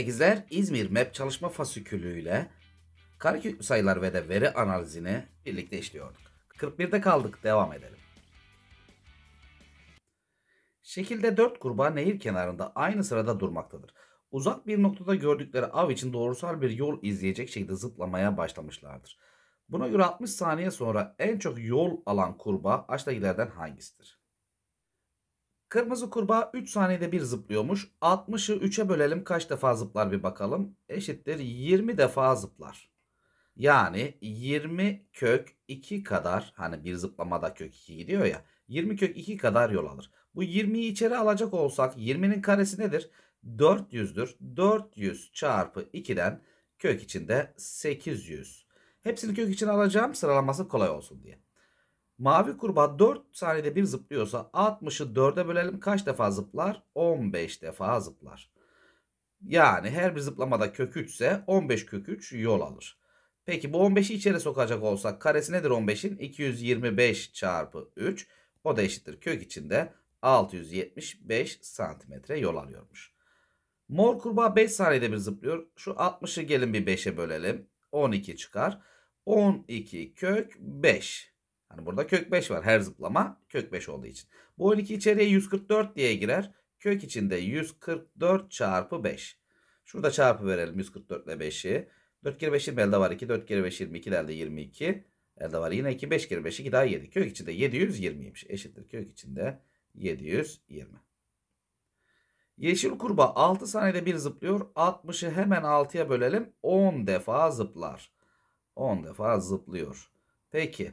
8'ler İzmir MEP çalışma fasükülüyle karekök sayılar ve de veri analizini birlikte işliyorduk. 41'de kaldık devam edelim. Şekilde 4 kurba nehir kenarında aynı sırada durmaktadır. Uzak bir noktada gördükleri av için doğrusal bir yol izleyecek şekilde zıplamaya başlamışlardır. Buna göre 60 saniye sonra en çok yol alan kurba aşağıdakilerden hangisidir? Kırmızı kurbağa 3 saniyede bir zıplıyormuş. 60'ı 3'e bölelim kaç defa zıplar bir bakalım. Eşittir 20 defa zıplar. Yani 20 kök 2 kadar hani bir zıplamada kök 2 gidiyor ya. 20 kök 2 kadar yol alır. Bu 20'yi içeri alacak olsak 20'nin karesi nedir? 400'dür. 400 çarpı 2'den kök içinde 800. Hepsini kök için alacağım sıralaması kolay olsun diye. Mavi kurbağa 4 saniyede bir zıplıyorsa 60'ı 4'e bölelim kaç defa zıplar? 15 defa zıplar. Yani her bir zıplamada kök 3 ise 15 kök 3 yol alır. Peki bu 15'i içeri sokacak olsak karesi nedir 15'in? 225 çarpı 3 o da eşittir kök içinde 675 santimetre yol alıyormuş. Mor kurbağa 5 saniyede bir zıplıyor. Şu 60'ı gelin bir 5'e bölelim. 12 çıkar. 12 kök 5. Hani burada kök 5 var. Her zıplama kök 5 olduğu için. Bu 12 içeriye 144 diye girer. Kök içinde 144 çarpı 5. Şurada çarpı verelim 144 ile 5'i. 4 kere 5 20 elde var 2. 4 kere 5 22 elde 22. Elde var yine 2. 5 kere 5 2 daha 7. Kök içinde 720'ymiş. Eşittir kök içinde 720. Yeşil kurba 6 saniyede bir zıplıyor. 60'ı hemen 6'ya bölelim. 10 defa zıplar. 10 defa zıplıyor. Peki.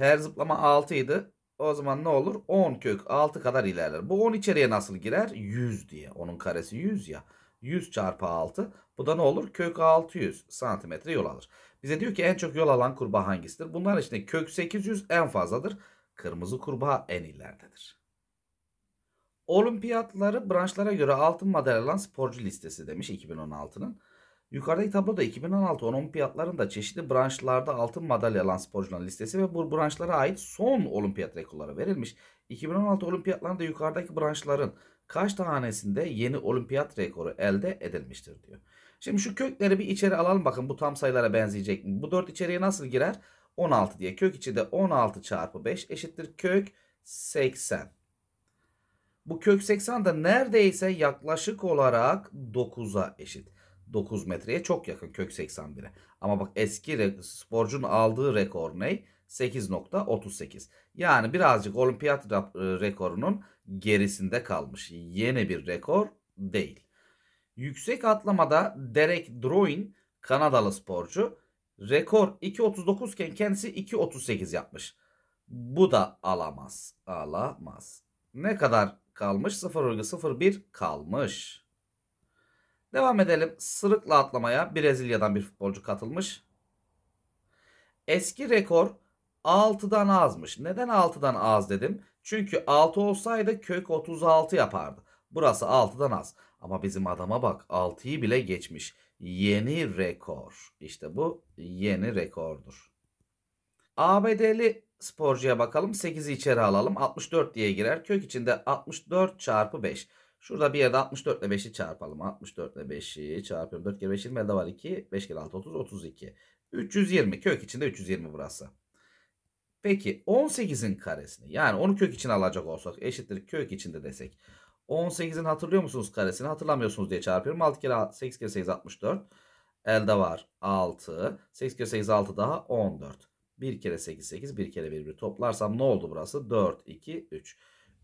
Her zıplama 6 idi. O zaman ne olur? 10 kök 6 kadar ilerler. Bu 10 içeriye nasıl girer? 100 diye. Onun karesi 100 ya. 100 çarpı 6. Bu da ne olur? Kök 600 santimetre yol alır. Bize diyor ki en çok yol alan kurbağa hangisidir? Bunlar içinde kök 800 en fazladır. Kırmızı kurbağa en ileridedir. Olimpiyatları branşlara göre altın madalya alan sporcu listesi demiş 2016'nın. Yukarıdaki tabloda 2016 olimpiyatlarında çeşitli branşlarda altın madalya alan sporcuların listesi ve bu branşlara ait son olimpiyat rekorları verilmiş. 2016 olimpiyatlarında yukarıdaki branşların kaç tanesinde yeni olimpiyat rekoru elde edilmiştir diyor. Şimdi şu kökleri bir içeri alalım bakın bu tam sayılara benzeyecek mi? Bu 4 içeriye nasıl girer? 16 diye. Kök içi de 16 çarpı 5 eşittir kök 80. Bu kök 80 de neredeyse yaklaşık olarak 9'a eşit. 9 metreye çok yakın kök 81'e. Ama bak eski sporcunun aldığı rekor ne? 8.38. Yani birazcık olimpiyat e, rekorunun gerisinde kalmış. Yeni bir rekor değil. Yüksek atlamada Derek Drouin Kanadalı sporcu rekor 2.39 iken kendisi 2.38 yapmış. Bu da alamaz. Alamaz. Ne kadar kalmış? 0,01 kalmış. Devam edelim. Sırıkla atlamaya Brezilya'dan bir futbolcu katılmış. Eski rekor 6'dan azmış. Neden 6'dan az dedim? Çünkü 6 olsaydı kök 36 yapardı. Burası 6'dan az. Ama bizim adama bak 6'yı bile geçmiş. Yeni rekor. İşte bu yeni rekordur. ABD'li sporcuya bakalım. 8'i içeri alalım. 64 diye girer. Kök içinde 64 çarpı 5. Şurada bir yerde 64 ile 5'i çarpalım. 64 ile 5'i çarpıyorum. 4 kere 5 20 elde var 2. 5 kere 6 30 32. 320 kök içinde 320 burası. Peki 18'in karesini yani onu kök içine alacak olsak eşittir kök içinde desek. 18'in hatırlıyor musunuz karesini? Hatırlamıyorsunuz diye çarpıyorum. 6 kere 8 kere 8 64. Elde var 6. 8 kere 8 6 daha 14. 1 kere 8 8 1 kere 1 1 toplarsam ne oldu burası? 4 2 3.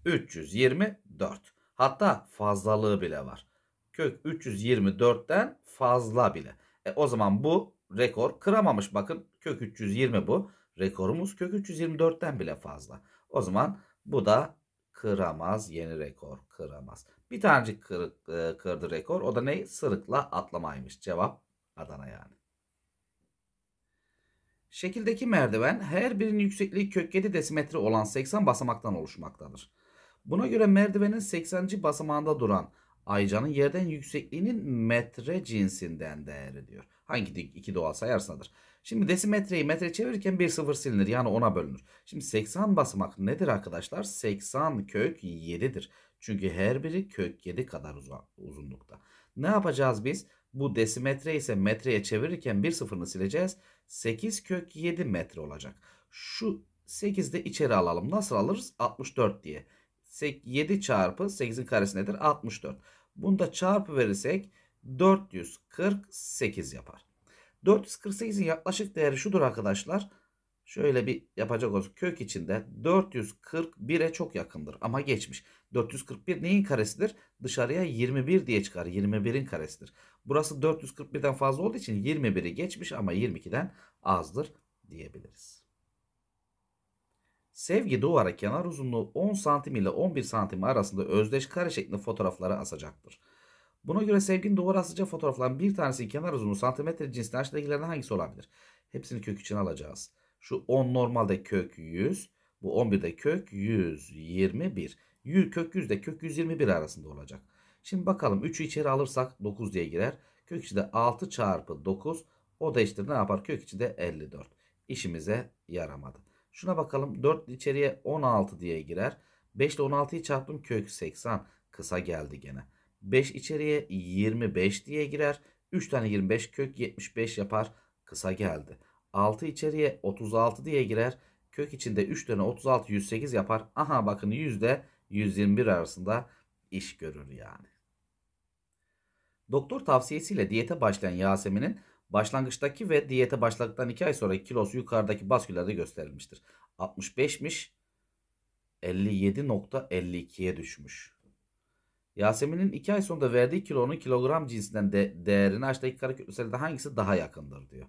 324. Hatta fazlalığı bile var. Kök 324'ten fazla bile. E, o zaman bu rekor kıramamış. Bakın kök 320 bu. Rekorumuz kök 324'ten bile fazla. O zaman bu da kıramaz. Yeni rekor kıramaz. Bir tanecik kır, e, kırdı rekor. O da ne? Sırıkla atlamaymış. Cevap Adana yani. Şekildeki merdiven her birinin yüksekliği kök 7 desimetre olan 80 basamaktan oluşmaktadır. Buna göre merdivenin 80. basamağında duran Aycan'ın yerden yüksekliğinin metre cinsinden değeri diyor. Hangi iki doğal sayarsadır. Şimdi desimetreyi metre çevirirken bir sıfır silinir yani ona bölünür. Şimdi 80 basamak nedir arkadaşlar? 80 kök 7'dir. Çünkü her biri kök 7 kadar uzunlukta. Ne yapacağız biz? Bu desimetre ise metreye çevirirken bir sıfırını sileceğiz. 8 kök 7 metre olacak. Şu 8'i de içeri alalım. Nasıl alırız? 64 diye. 7 çarpı 8'in karesi nedir? 64. Bunda çarpı verirsek 448 yapar. 448'in yaklaşık değeri şudur arkadaşlar. Şöyle bir yapacak olsun kök içinde 441'e çok yakındır ama geçmiş. 441 neyin karesidir? Dışarıya 21 diye çıkar. 21'in karesidir. Burası 441'den fazla olduğu için 21'i geçmiş ama 22'den azdır diyebiliriz. Sevgi duvara kenar uzunluğu 10 santim ile 11 santim arasında özdeş kare şeklinde fotoğrafları asacaktır. Buna göre sevginin duvara asacağı fotoğrafların bir tanesi kenar uzunluğu santimetre cinsinden aşağıdakilerden hangisi olabilir? Hepsini kök için alacağız. Şu 10 normalde kök 100. Bu 11'de kök 121. 100, kök 100 de kök 121 arasında olacak. Şimdi bakalım 3'ü içeri alırsak 9 diye girer. Kök içi de 6 çarpı 9. O da işte ne yapar? Kök içi de 54. İşimize yaramadı. Şuna bakalım 4 içeriye 16 diye girer. 5 ile 16'yı çarptım kök 80 kısa geldi gene. 5 içeriye 25 diye girer. 3 tane 25 kök 75 yapar kısa geldi. 6 içeriye 36 diye girer. Kök içinde 3 tane 36 108 yapar. Aha bakın yüzde 121 arasında iş görür yani. Doktor tavsiyesiyle diyete başlayan Yasemin'in Başlangıçtaki ve diyete başladıktan 2 ay sonra kilosu yukarıdaki baskülerde gösterilmiştir. 65'miş 57.52'ye düşmüş. Yasemin'in 2 ay sonunda verdiği kilonun kilogram cinsinden de değerini açtaki kara kütleselde hangisi daha yakındır diyor.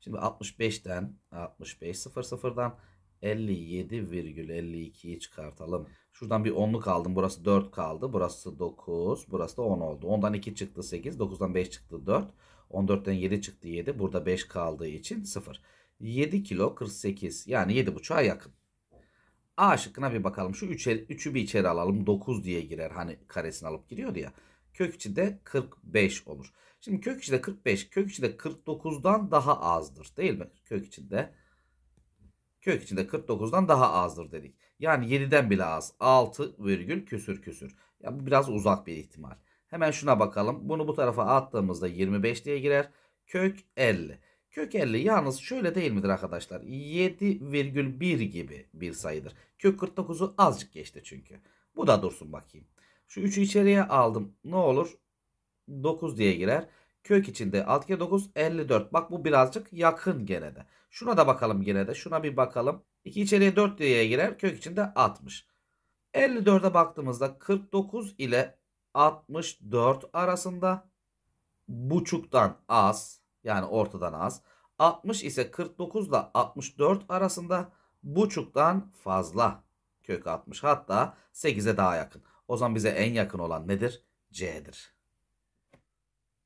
Şimdi 65'ten 65 00'dan 57,52'yi çıkartalım. Şuradan bir 10'luk aldım. Burası 4 kaldı. Burası 9. Burası da 10 oldu. 10'dan 2 çıktı 8. 9'dan 5 çıktı 4. 14'ten 7 çıktı 7. Burada 5 kaldığı için 0. 7 kilo 48 yani 7,5'a yakın. A şıkkına bir bakalım. Şu 3'ü üçü bir içeri alalım. 9 diye girer. Hani karesini alıp giriyor ya. Kök içi de 45 olur. Şimdi kök içi de 45. Kök içi de 49'dan daha azdır. Değil mi? Kök içinde kök içinde 49'dan daha azdır dedik. Yani 7'den bile az. 6 virgül küsür küsür. Ya bu biraz uzak bir ihtimal. Hemen şuna bakalım. Bunu bu tarafa attığımızda 25 diye girer. Kök 50. Kök 50 yalnız şöyle değil midir arkadaşlar? 7,1 gibi bir sayıdır. Kök 49'u azıcık geçti çünkü. Bu da dursun bakayım. Şu 3'ü içeriye aldım. Ne olur? 9 diye girer. Kök içinde 6 kere 9 54. Bak bu birazcık yakın gene de. Şuna da bakalım gene de. Şuna bir bakalım. 2 içeriye 4 diye girer. Kök içinde 60. 54'e baktığımızda 49 ile 64 arasında buçuktan az yani ortadan az. 60 ise 49 ile 64 arasında buçuktan fazla kök 60 hatta 8'e daha yakın. O zaman bize en yakın olan nedir? C'dir.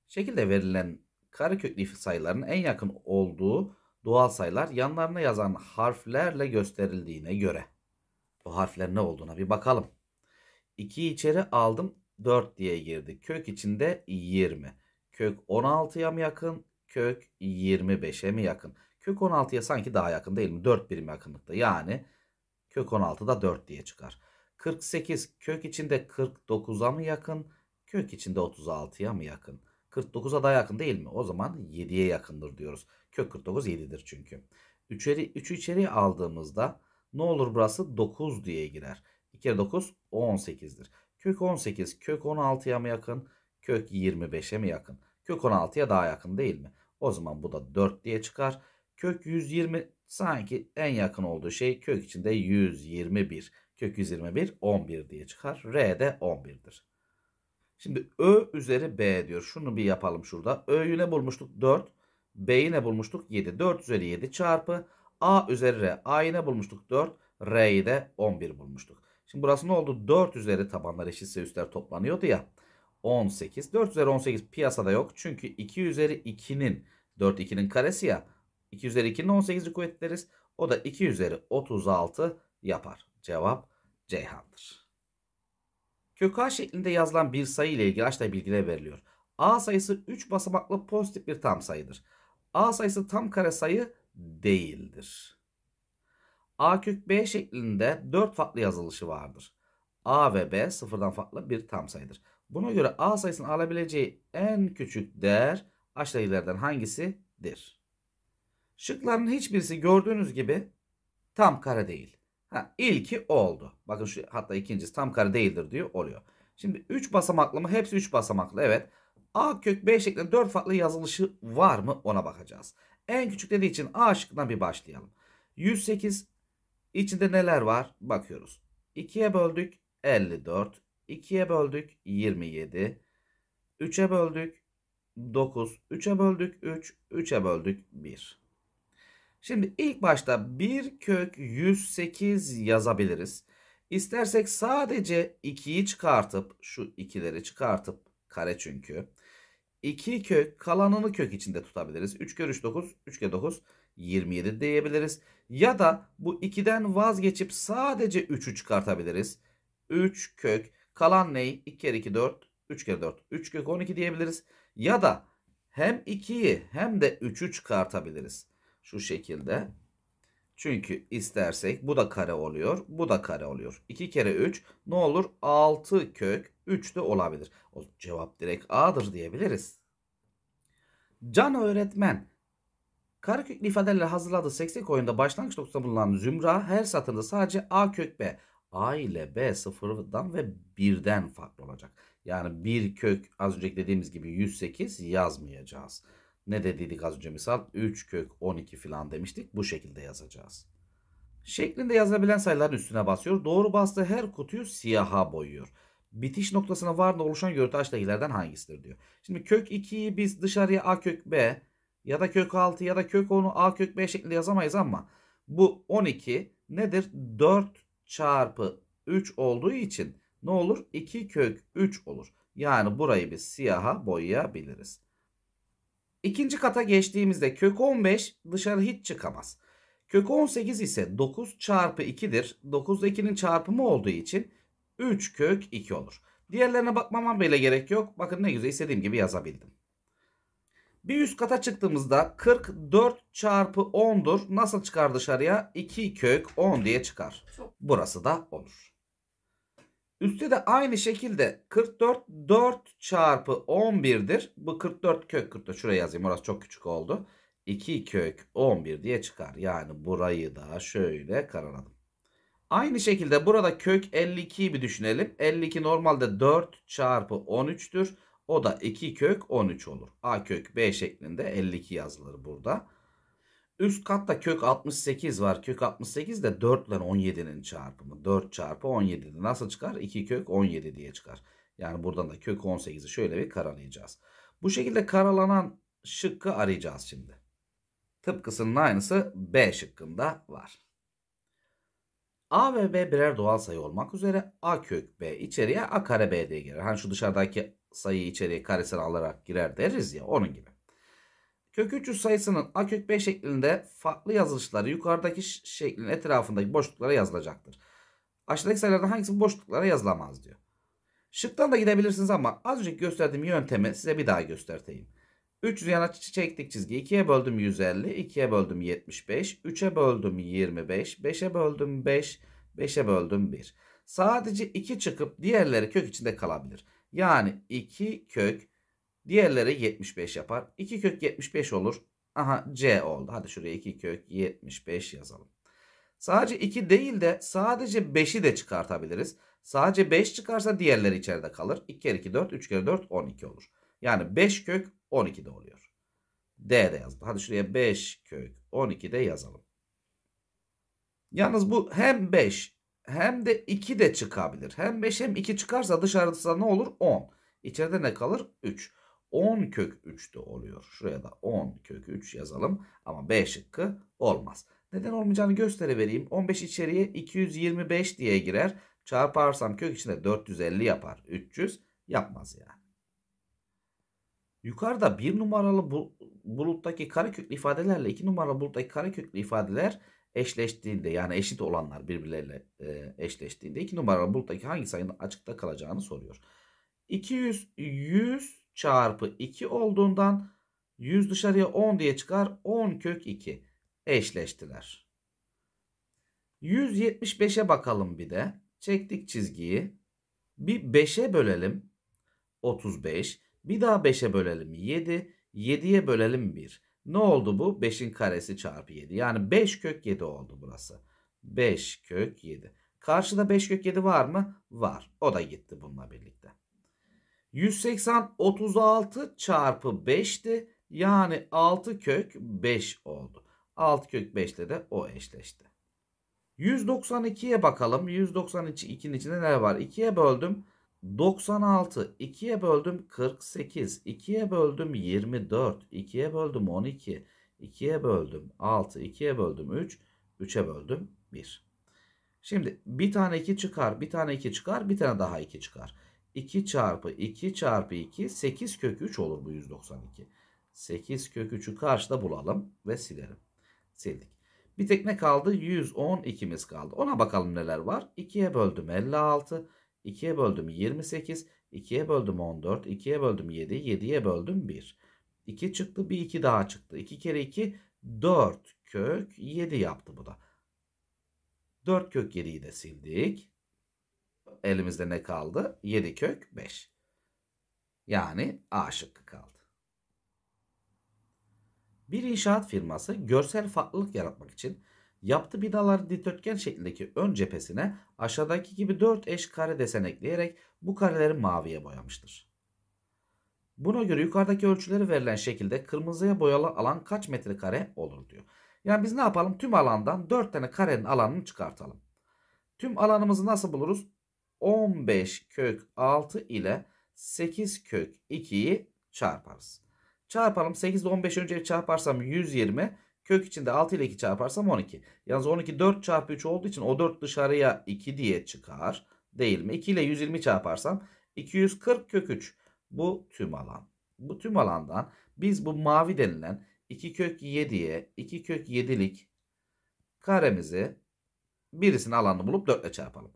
Şekilde verilen kareköklü sayıların en yakın olduğu doğal sayılar yanlarına yazan harflerle gösterildiğine göre. Bu harfler ne olduğuna bir bakalım. 2 içeri aldım 4 diye girdi. Kök içinde 20. Kök 16'ya mı yakın? Kök 25'e mi yakın? Kök 16'ya sanki daha yakın değil mi? 4 birim yakınlıkta. Yani kök 16 da 4 diye çıkar. 48 kök içinde 49'a mı yakın? Kök içinde 36'ya mı yakın? 49'a daha yakın değil mi? O zaman 7'ye yakındır diyoruz. Kök 49 7'dir çünkü. 3'ü içeri, içeriye aldığımızda ne olur burası? 9 diye girer. 2 kere 9 18'dir. Kök 18 kök 16'ya mı yakın? Kök 25'e mi yakın? Kök 16'ya daha yakın değil mi? O zaman bu da 4 diye çıkar. Kök 120 sanki en yakın olduğu şey kök içinde 121. Kök 121 11 diye çıkar. R de 11'dir. Şimdi Ö üzeri B diyor. Şunu bir yapalım şurada. Ö'yü ne bulmuştuk? 4. B'yi ne bulmuştuk? 7. 4 üzeri 7 çarpı A üzeri R. A'yı ne bulmuştuk? 4. R'yi de 11 bulmuştuk. Şimdi burası ne oldu? 4 üzeri tabanlar eşitse üstler toplanıyordu ya. 18. 4 üzeri 18 piyasada yok. Çünkü 2 üzeri 2'nin 4 2'nin karesi ya. 2 üzeri 2'nin 18'i kuvvet deriz. O da 2 üzeri 36 yapar. Cevap Ceyhan'dır. Kök şeklinde yazılan bir sayı ile ilgili aşağıda bilgiler veriliyor. A sayısı 3 basamaklı pozitif bir tam sayıdır. A sayısı tam kare sayı değildir. A kök B şeklinde 4 farklı yazılışı vardır. A ve B sıfırdan farklı bir tam sayıdır. Buna göre A sayısının alabileceği en küçük değer aşağıdakilerden hangisidir? Şıkların hiçbirisi gördüğünüz gibi tam kare değil. Ha, ilki oldu. Bakın şu hatta ikincisi tam kare değildir diyor oluyor. Şimdi 3 basamaklı mı? Hepsi 3 basamaklı evet. A kök B şeklinde 4 farklı yazılışı var mı ona bakacağız. En küçük dediği için A şıkkından bir başlayalım. 108, İçinde neler var? Bakıyoruz. 2'ye böldük 54. 2'ye böldük 27. 3'e böldük 9. 3'e böldük 3. 3'e böldük 1. Şimdi ilk başta 1 kök 108 yazabiliriz. İstersek sadece 2'yi çıkartıp şu 2'leri çıkartıp kare çünkü. 2 kök kalanını kök içinde tutabiliriz. 3 kök 3 9. 3 kök 9. 27 diyebiliriz. Ya da bu 2'den vazgeçip sadece 3'ü çıkartabiliriz. 3 kök kalan ne? 2 kere 2 4 3 kere 4 3 kök 12 diyebiliriz. Ya da hem 2'yi hem de 3'ü çıkartabiliriz. Şu şekilde. Çünkü istersek bu da kare oluyor. Bu da kare oluyor. 2 kere 3 ne olur? 6 kök 3 de olabilir. O cevap direkt A'dır diyebiliriz. Can öğretmen Kareköklü ifadelerle hazırladığı seksek oyunda başlangıç noktasında bulunan zümra her satırda sadece A kök B. A ile B sıfırdan ve birden farklı olacak. Yani bir kök az önce dediğimiz gibi 108 yazmayacağız. Ne dediydik az önce misal 3 kök 12 filan demiştik bu şekilde yazacağız. Şeklinde yazılabilen sayıların üstüne basıyor. Doğru bastığı her kutuyu siyaha boyuyor. Bitiş noktasına varında oluşan görüntü aşağıdakilerden hangisidir diyor. Şimdi kök 2'yi biz dışarıya A kök B ya da kök 6 ya da kök 10'u a kök 5 şeklinde yazamayız ama bu 12 nedir? 4 çarpı 3 olduğu için ne olur? 2 kök 3 olur. Yani burayı biz siyaha boyayabiliriz. İkinci kata geçtiğimizde kök 15 dışarı hiç çıkamaz. Kök 18 ise 9 çarpı 2'dir. 9 2'nin çarpımı olduğu için 3 kök 2 olur. Diğerlerine bakmama bile gerek yok. Bakın ne güzel istediğim gibi yazabildim. Bir üst kata çıktığımızda 44 çarpı 10'dur. Nasıl çıkar dışarıya? 2 kök 10 diye çıkar. Burası da olur. Üstte de aynı şekilde 44 4 çarpı 11'dir. Bu 44 kök 44 şuraya yazayım orası çok küçük oldu. 2 kök 11 diye çıkar. Yani burayı da şöyle karaladım. Aynı şekilde burada kök 52'yi bir düşünelim. 52 normalde 4 çarpı 13'tür. O da 2 kök 13 olur. A kök B şeklinde 52 yazılır burada. Üst katta kök 68 var. Kök 68 de 4 ile 17'nin çarpımı. 4 çarpı 17 nasıl çıkar? 2 kök 17 diye çıkar. Yani buradan da kök 18'i şöyle bir karalayacağız. Bu şekilde karalanan şıkkı arayacağız şimdi. Tıpkısının aynısı B şıkkında var. A ve B birer doğal sayı olmak üzere A kök B içeriye A kare B diye girer. Hani şu dışarıdaki Sayı içeriği karesini alarak girer deriz ya onun gibi. Kök 300 sayısının A kök 5 şeklinde farklı yazılışları yukarıdaki şeklin etrafındaki boşluklara yazılacaktır. Aşağıdaki sayılardan hangisi boşluklara yazılamaz diyor. Şıktan da gidebilirsiniz ama az önceki gösterdiğim yöntemi size bir daha gösterteyim. 300 yana çektik çizgi. 2'ye böldüm 150, 2'ye böldüm 75, 3'e böldüm 25, 5'e böldüm 5, 5'e böldüm 1. Sadece 2 çıkıp diğerleri kök içinde kalabilir. Yani 2 kök diğerleri 75 yapar. 2 kök 75 olur. Aha C oldu. Hadi şuraya 2 kök 75 yazalım. Sadece 2 değil de sadece 5'i de çıkartabiliriz. Sadece 5 çıkarsa diğerleri içeride kalır. 2 kere 2 4, 3 kere 4 12 olur. Yani 5 kök 12 de oluyor. D de yazdı. Hadi şuraya 5 kök 12 de yazalım. Yalnız bu hem 5 hem de 2 de çıkabilir. Hem 5 hem 2 çıkarsa dışarıda ne olur? 10. İçeride ne kalır? 3. 10 kök 3 de oluyor. Şuraya da 10 kök 3 yazalım. Ama B şıkkı olmaz. Neden olmayacağını gösterivereyim. 15 içeriye 225 diye girer. Çarparsam kök içinde 450 yapar. 300 yapmaz yani. Yukarıda 1 numaralı buluttaki kareköklü ifadelerle 2 numaralı buluttaki kareköklü ifadeler eşleştiğinde yani eşit olanlar birbirleriyle e, eşleştiğinde 2 numaralı buluttaki hangi sayının açıkta kalacağını soruyor. 200 100 çarpı 2 olduğundan 100 dışarıya 10 diye çıkar. 10 kök 2 eşleştiler. 175'e bakalım bir de. Çektik çizgiyi. Bir 5'e bölelim. 35. Bir daha 5'e bölelim 7. 7'ye bölelim 1. Ne oldu bu? 5'in karesi çarpı 7. Yani 5 kök 7 oldu burası. 5 kök 7. Karşıda 5 kök 7 var mı? Var. O da gitti bununla birlikte. 180 36 çarpı 5'ti. Yani 6 kök 5 oldu. 6 kök 5'te de o eşleşti. 192'ye bakalım. 192'nin içinde ne var? 2'ye böldüm. 96 2'ye böldüm 48 2'ye böldüm 24 2'ye böldüm 12 2'ye böldüm 6 2'ye böldüm 3 3'e böldüm 1. Şimdi bir tane 2 çıkar bir tane 2 çıkar bir tane daha 2 çıkar. 2 çarpı 2 çarpı 2 8 kök 3 olur bu 192. 8 kök 3'ü karşıda bulalım ve silerim. Sildik. Bir tek ne kaldı? 112'miz kaldı. Ona bakalım neler var. 2'ye böldüm 56. 2'ye böldüm 28, 2'ye böldüm 14, 2'ye böldüm 7, 7'ye böldüm 1. 2 çıktı bir 2 daha çıktı. 2 kere 2 4 kök 7 yaptı bu da. 4 kök 7'yi de sildik. Elimizde ne kaldı? 7 kök 5. Yani A şıkkı kaldı. Bir inşaat firması görsel farklılık yaratmak için Yaptı binaların dikdörtgen şeklindeki ön cephesine aşağıdaki gibi 4 eş kare desen ekleyerek bu kareleri maviye boyamıştır. Buna göre yukarıdaki ölçüleri verilen şekilde kırmızıya boyalı alan kaç metrekare olur diyor. Yani biz ne yapalım? Tüm alandan 4 tane karenin alanını çıkartalım. Tüm alanımızı nasıl buluruz? 15 kök 6 ile 8 kök 2'yi çarparız. Çarpalım. 8 ile 15 önce çarparsam 120. Kök içinde 6 ile 2 çarparsam 12. Yalnız 12 4 çarpı 3 olduğu için o 4 dışarıya 2 diye çıkar. Değil mi? 2 ile 120 çarparsam 240 kök 3. Bu tüm alan. Bu tüm alandan biz bu mavi denilen 2 kök 7'ye 2 kök 7'lik karemizi birisinin alanını bulup 4 ile çarpalım.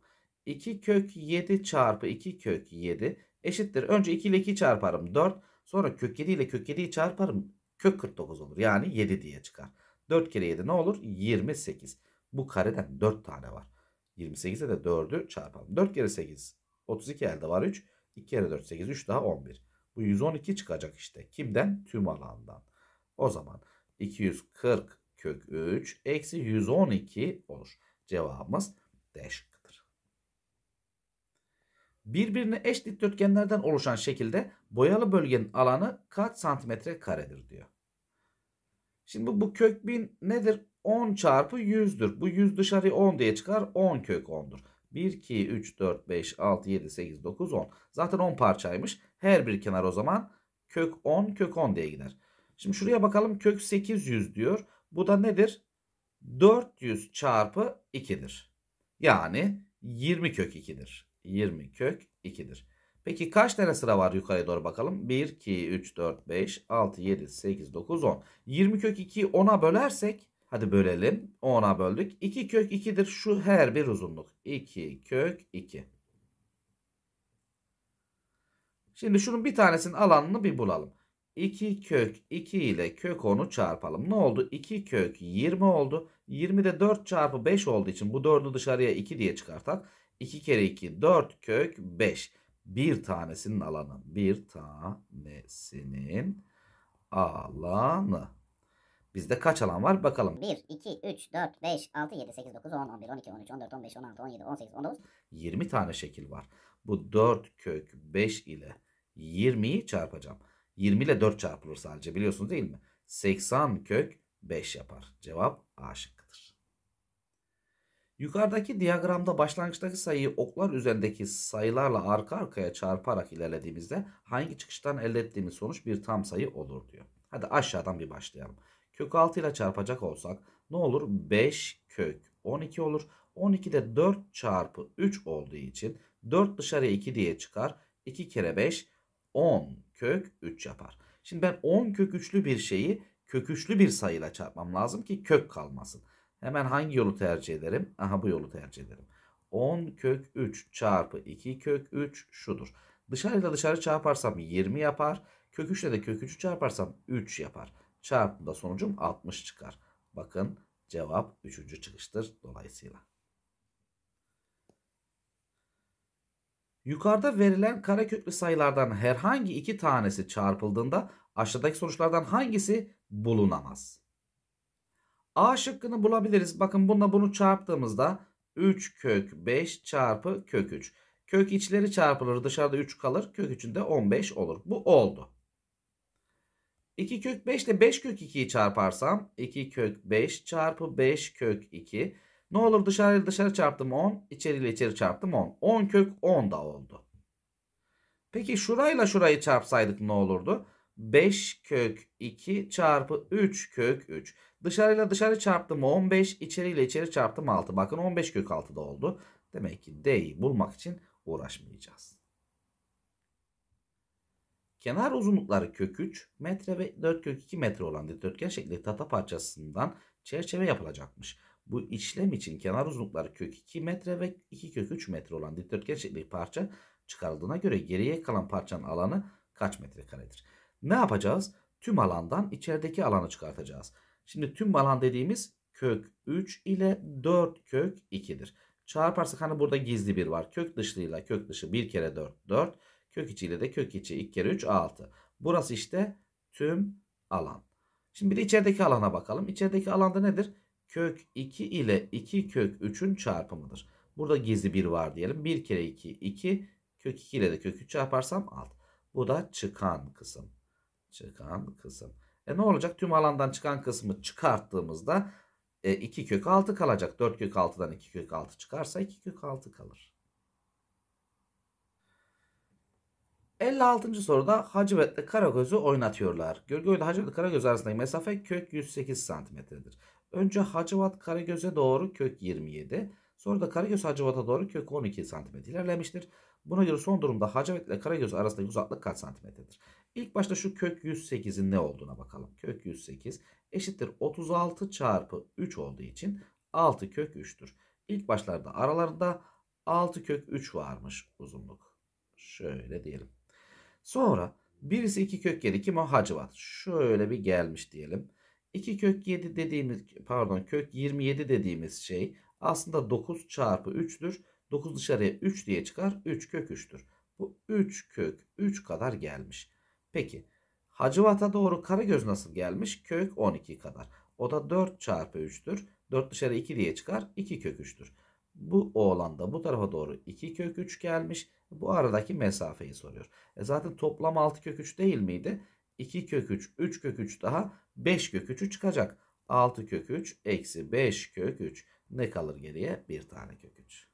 2 kök 7 çarpı 2 kök 7 eşittir. Önce 2 ile 2 çarparım 4. Sonra kök 7 ile kök 7'yi çarparım. Kök 49 olur. Yani 7 diye çıkar. 4 kere 7 ne olur? 28. Bu kareden 4 tane var. 28'e de 4'ü çarpalım. 4 kere 8 32 elde var 3. 2 kere 4 8 3 daha 11. Bu 112 çıkacak işte. Kimden? Tüm alandan. O zaman 240 kök 3 eksi 112 olur. Cevabımız D şıkkıdır. Birbirine eş dikdörtgenlerden oluşan şekilde boyalı bölgenin alanı kaç santimetre karedir diyor. Şimdi bu kök 1000 nedir? 10 çarpı 100'dür. Bu 100 dışarıya 10 diye çıkar. 10 kök 10'dur. 1, 2, 3, 4, 5, 6, 7, 8, 9, 10. Zaten 10 parçaymış. Her bir kenar o zaman kök 10, kök 10 diye gider. Şimdi şuraya bakalım kök 800 diyor. Bu da nedir? 400 çarpı 2'dir. Yani 20 kök 2'dir. 20 kök 2'dir. Peki kaç tane sıra var yukarıya doğru bakalım. 1, 2, 3, 4, 5, 6, 7, 8, 9, 10. 20 kök 2'yi 10'a bölersek hadi bölelim. 10'a böldük. 2 kök 2'dir şu her bir uzunluk. 2 kök 2. Şimdi şunun bir tanesinin alanını bir bulalım. 2 kök 2 ile kök 10'u çarpalım. Ne oldu? 2 kök 20 oldu. 20'de 4 çarpı 5 olduğu için bu 4'ü dışarıya 2 diye çıkartak. 2 kere 2 4 kök 5 bir tanesinin alanı. Bir tanesinin alanı. Bizde kaç alan var bakalım. 1, 2, 3, 4, 5, 6, 7, 8, 9, 10, 11, 12, 13, 14, 15, 16, 17, 18, 19. 20 tane şekil var. Bu 4 kök 5 ile 20'yi çarpacağım. 20 ile 4 çarpılır sadece biliyorsunuz değil mi? 80 kök 5 yapar. Cevap A şıkkı. Yukarıdaki diyagramda başlangıçtaki sayıyı oklar üzerindeki sayılarla arka arkaya çarparak ilerlediğimizde hangi çıkıştan elde ettiğimiz sonuç bir tam sayı olur diyor. Hadi aşağıdan bir başlayalım. Kök 6 ile çarpacak olsak ne olur? 5 kök 12 olur. 12'de 4 çarpı 3 olduğu için 4 dışarıya 2 diye çıkar. 2 kere 5 10 kök 3 yapar. Şimdi ben 10 kök 3'lü bir şeyi kök 3'lü bir sayıyla çarpmam lazım ki kök kalmasın. Hemen hangi yolu tercih ederim? Aha bu yolu tercih ederim. 10 kök 3 çarpı 2 kök 3 şudur. Dışarıyla dışarı çarparsam 20 yapar. Kök 3 de kök 3'ü çarparsam 3 yapar. Çarpımda sonucum 60 çıkar. Bakın cevap 3. çıkıştır dolayısıyla. Yukarıda verilen kareköklü sayılardan herhangi iki tanesi çarpıldığında aşağıdaki sonuçlardan hangisi bulunamaz? A şıkkını bulabiliriz. Bakın bununla bunu çarptığımızda 3 kök 5 çarpı kök 3. Kök içleri çarpılır dışarıda 3 kalır. Kök içinde 15 olur. Bu oldu. 2 kök 5 ile 5 kök 2'yi çarparsam 2 kök 5 çarpı 5 kök 2. Ne olur dışarı ile dışarı çarptım 10. İçeri ile içeri çarptım 10. 10 kök 10 da oldu. Peki şurayla şurayı çarpsaydık ne olurdu? 5 kök 2 çarpı 3 kök 3. Dışarıyla dışarı çarptım 15. içeriyle içeri çarptım 6. Bakın 15 kök 6 da oldu. Demek ki D'yi bulmak için uğraşmayacağız. Kenar uzunlukları kök 3 metre ve 4 kök 2 metre olan dikdörtgen şekli tahta parçasından çerçeve yapılacakmış. Bu işlem için kenar uzunlukları kök 2 metre ve 2 kök 3 metre olan dikdörtgen şekli parça çıkarıldığına göre geriye kalan parçanın alanı kaç metrekaredir? Ne yapacağız? Tüm alandan içerideki alanı çıkartacağız. Şimdi tüm alan dediğimiz kök 3 ile 4 kök 2'dir. Çarparsak hani burada gizli bir var. Kök dışlıyla kök dışı 1 kere 4 4. Kök içiyle de kök içi 2 kere 3 6. Burası işte tüm alan. Şimdi bir de içerideki alana bakalım. İçerideki alanda nedir? Kök 2 ile 2 kök 3'ün çarpımıdır. Burada gizli 1 var diyelim. 1 kere 2 2. Kök 2 ile de kök 3 çarparsam 6. Bu da çıkan kısım çıkan kısım. E ne olacak? Tüm alandan çıkan kısmı çıkarttığımızda e, 2 kök 6 kalacak. 4 kök 6'dan 2 kök 6 çıkarsa 2 kök 6 kalır. 56. soruda hacivetle Karagöz'ü oynatıyorlar. Görgöy ile Hacıvet Karagöz arasındaki mesafe kök 108 santimetredir. Önce Hacıvat Karagöz'e doğru kök 27, sonra da Karagöz Hacıvat'a doğru kök 12 santimetre ilerlemiştir. Buna göre son durumda Hacıvet ile Karagöz arasındaki uzaklık kaç santimetredir? İlk başta şu kök 108'in ne olduğuna bakalım. Kök 108 eşittir 36 çarpı 3 olduğu için 6 kök 3'tür. İlk başlarda aralarında 6 kök 3 varmış uzunluk. Şöyle diyelim. Sonra birisi 2 kök 7 kim o Hacivat. Şöyle bir gelmiş diyelim. 2 kök 7 dediğimiz pardon kök 27 dediğimiz şey aslında 9 çarpı 3'tür. 9 dışarıya 3 diye çıkar. 3 kök 3'tür. Bu 3 kök 3 kadar gelmiş. Peki Hacıvat'a doğru Karagöz nasıl gelmiş? Kök 12 kadar. O da 4 çarpı 3'tür. 4 dışarı 2 diye çıkar. 2 kök 3'tür. Bu oğlan da bu tarafa doğru 2 kök 3 gelmiş. Bu aradaki mesafeyi soruyor. E zaten toplam 6 kök 3 değil miydi? 2 kök 3, 3 kök 3 daha 5 kök 3'ü çıkacak. 6 kök 3 eksi 5 kök 3. Ne kalır geriye? 1 tane kök 3.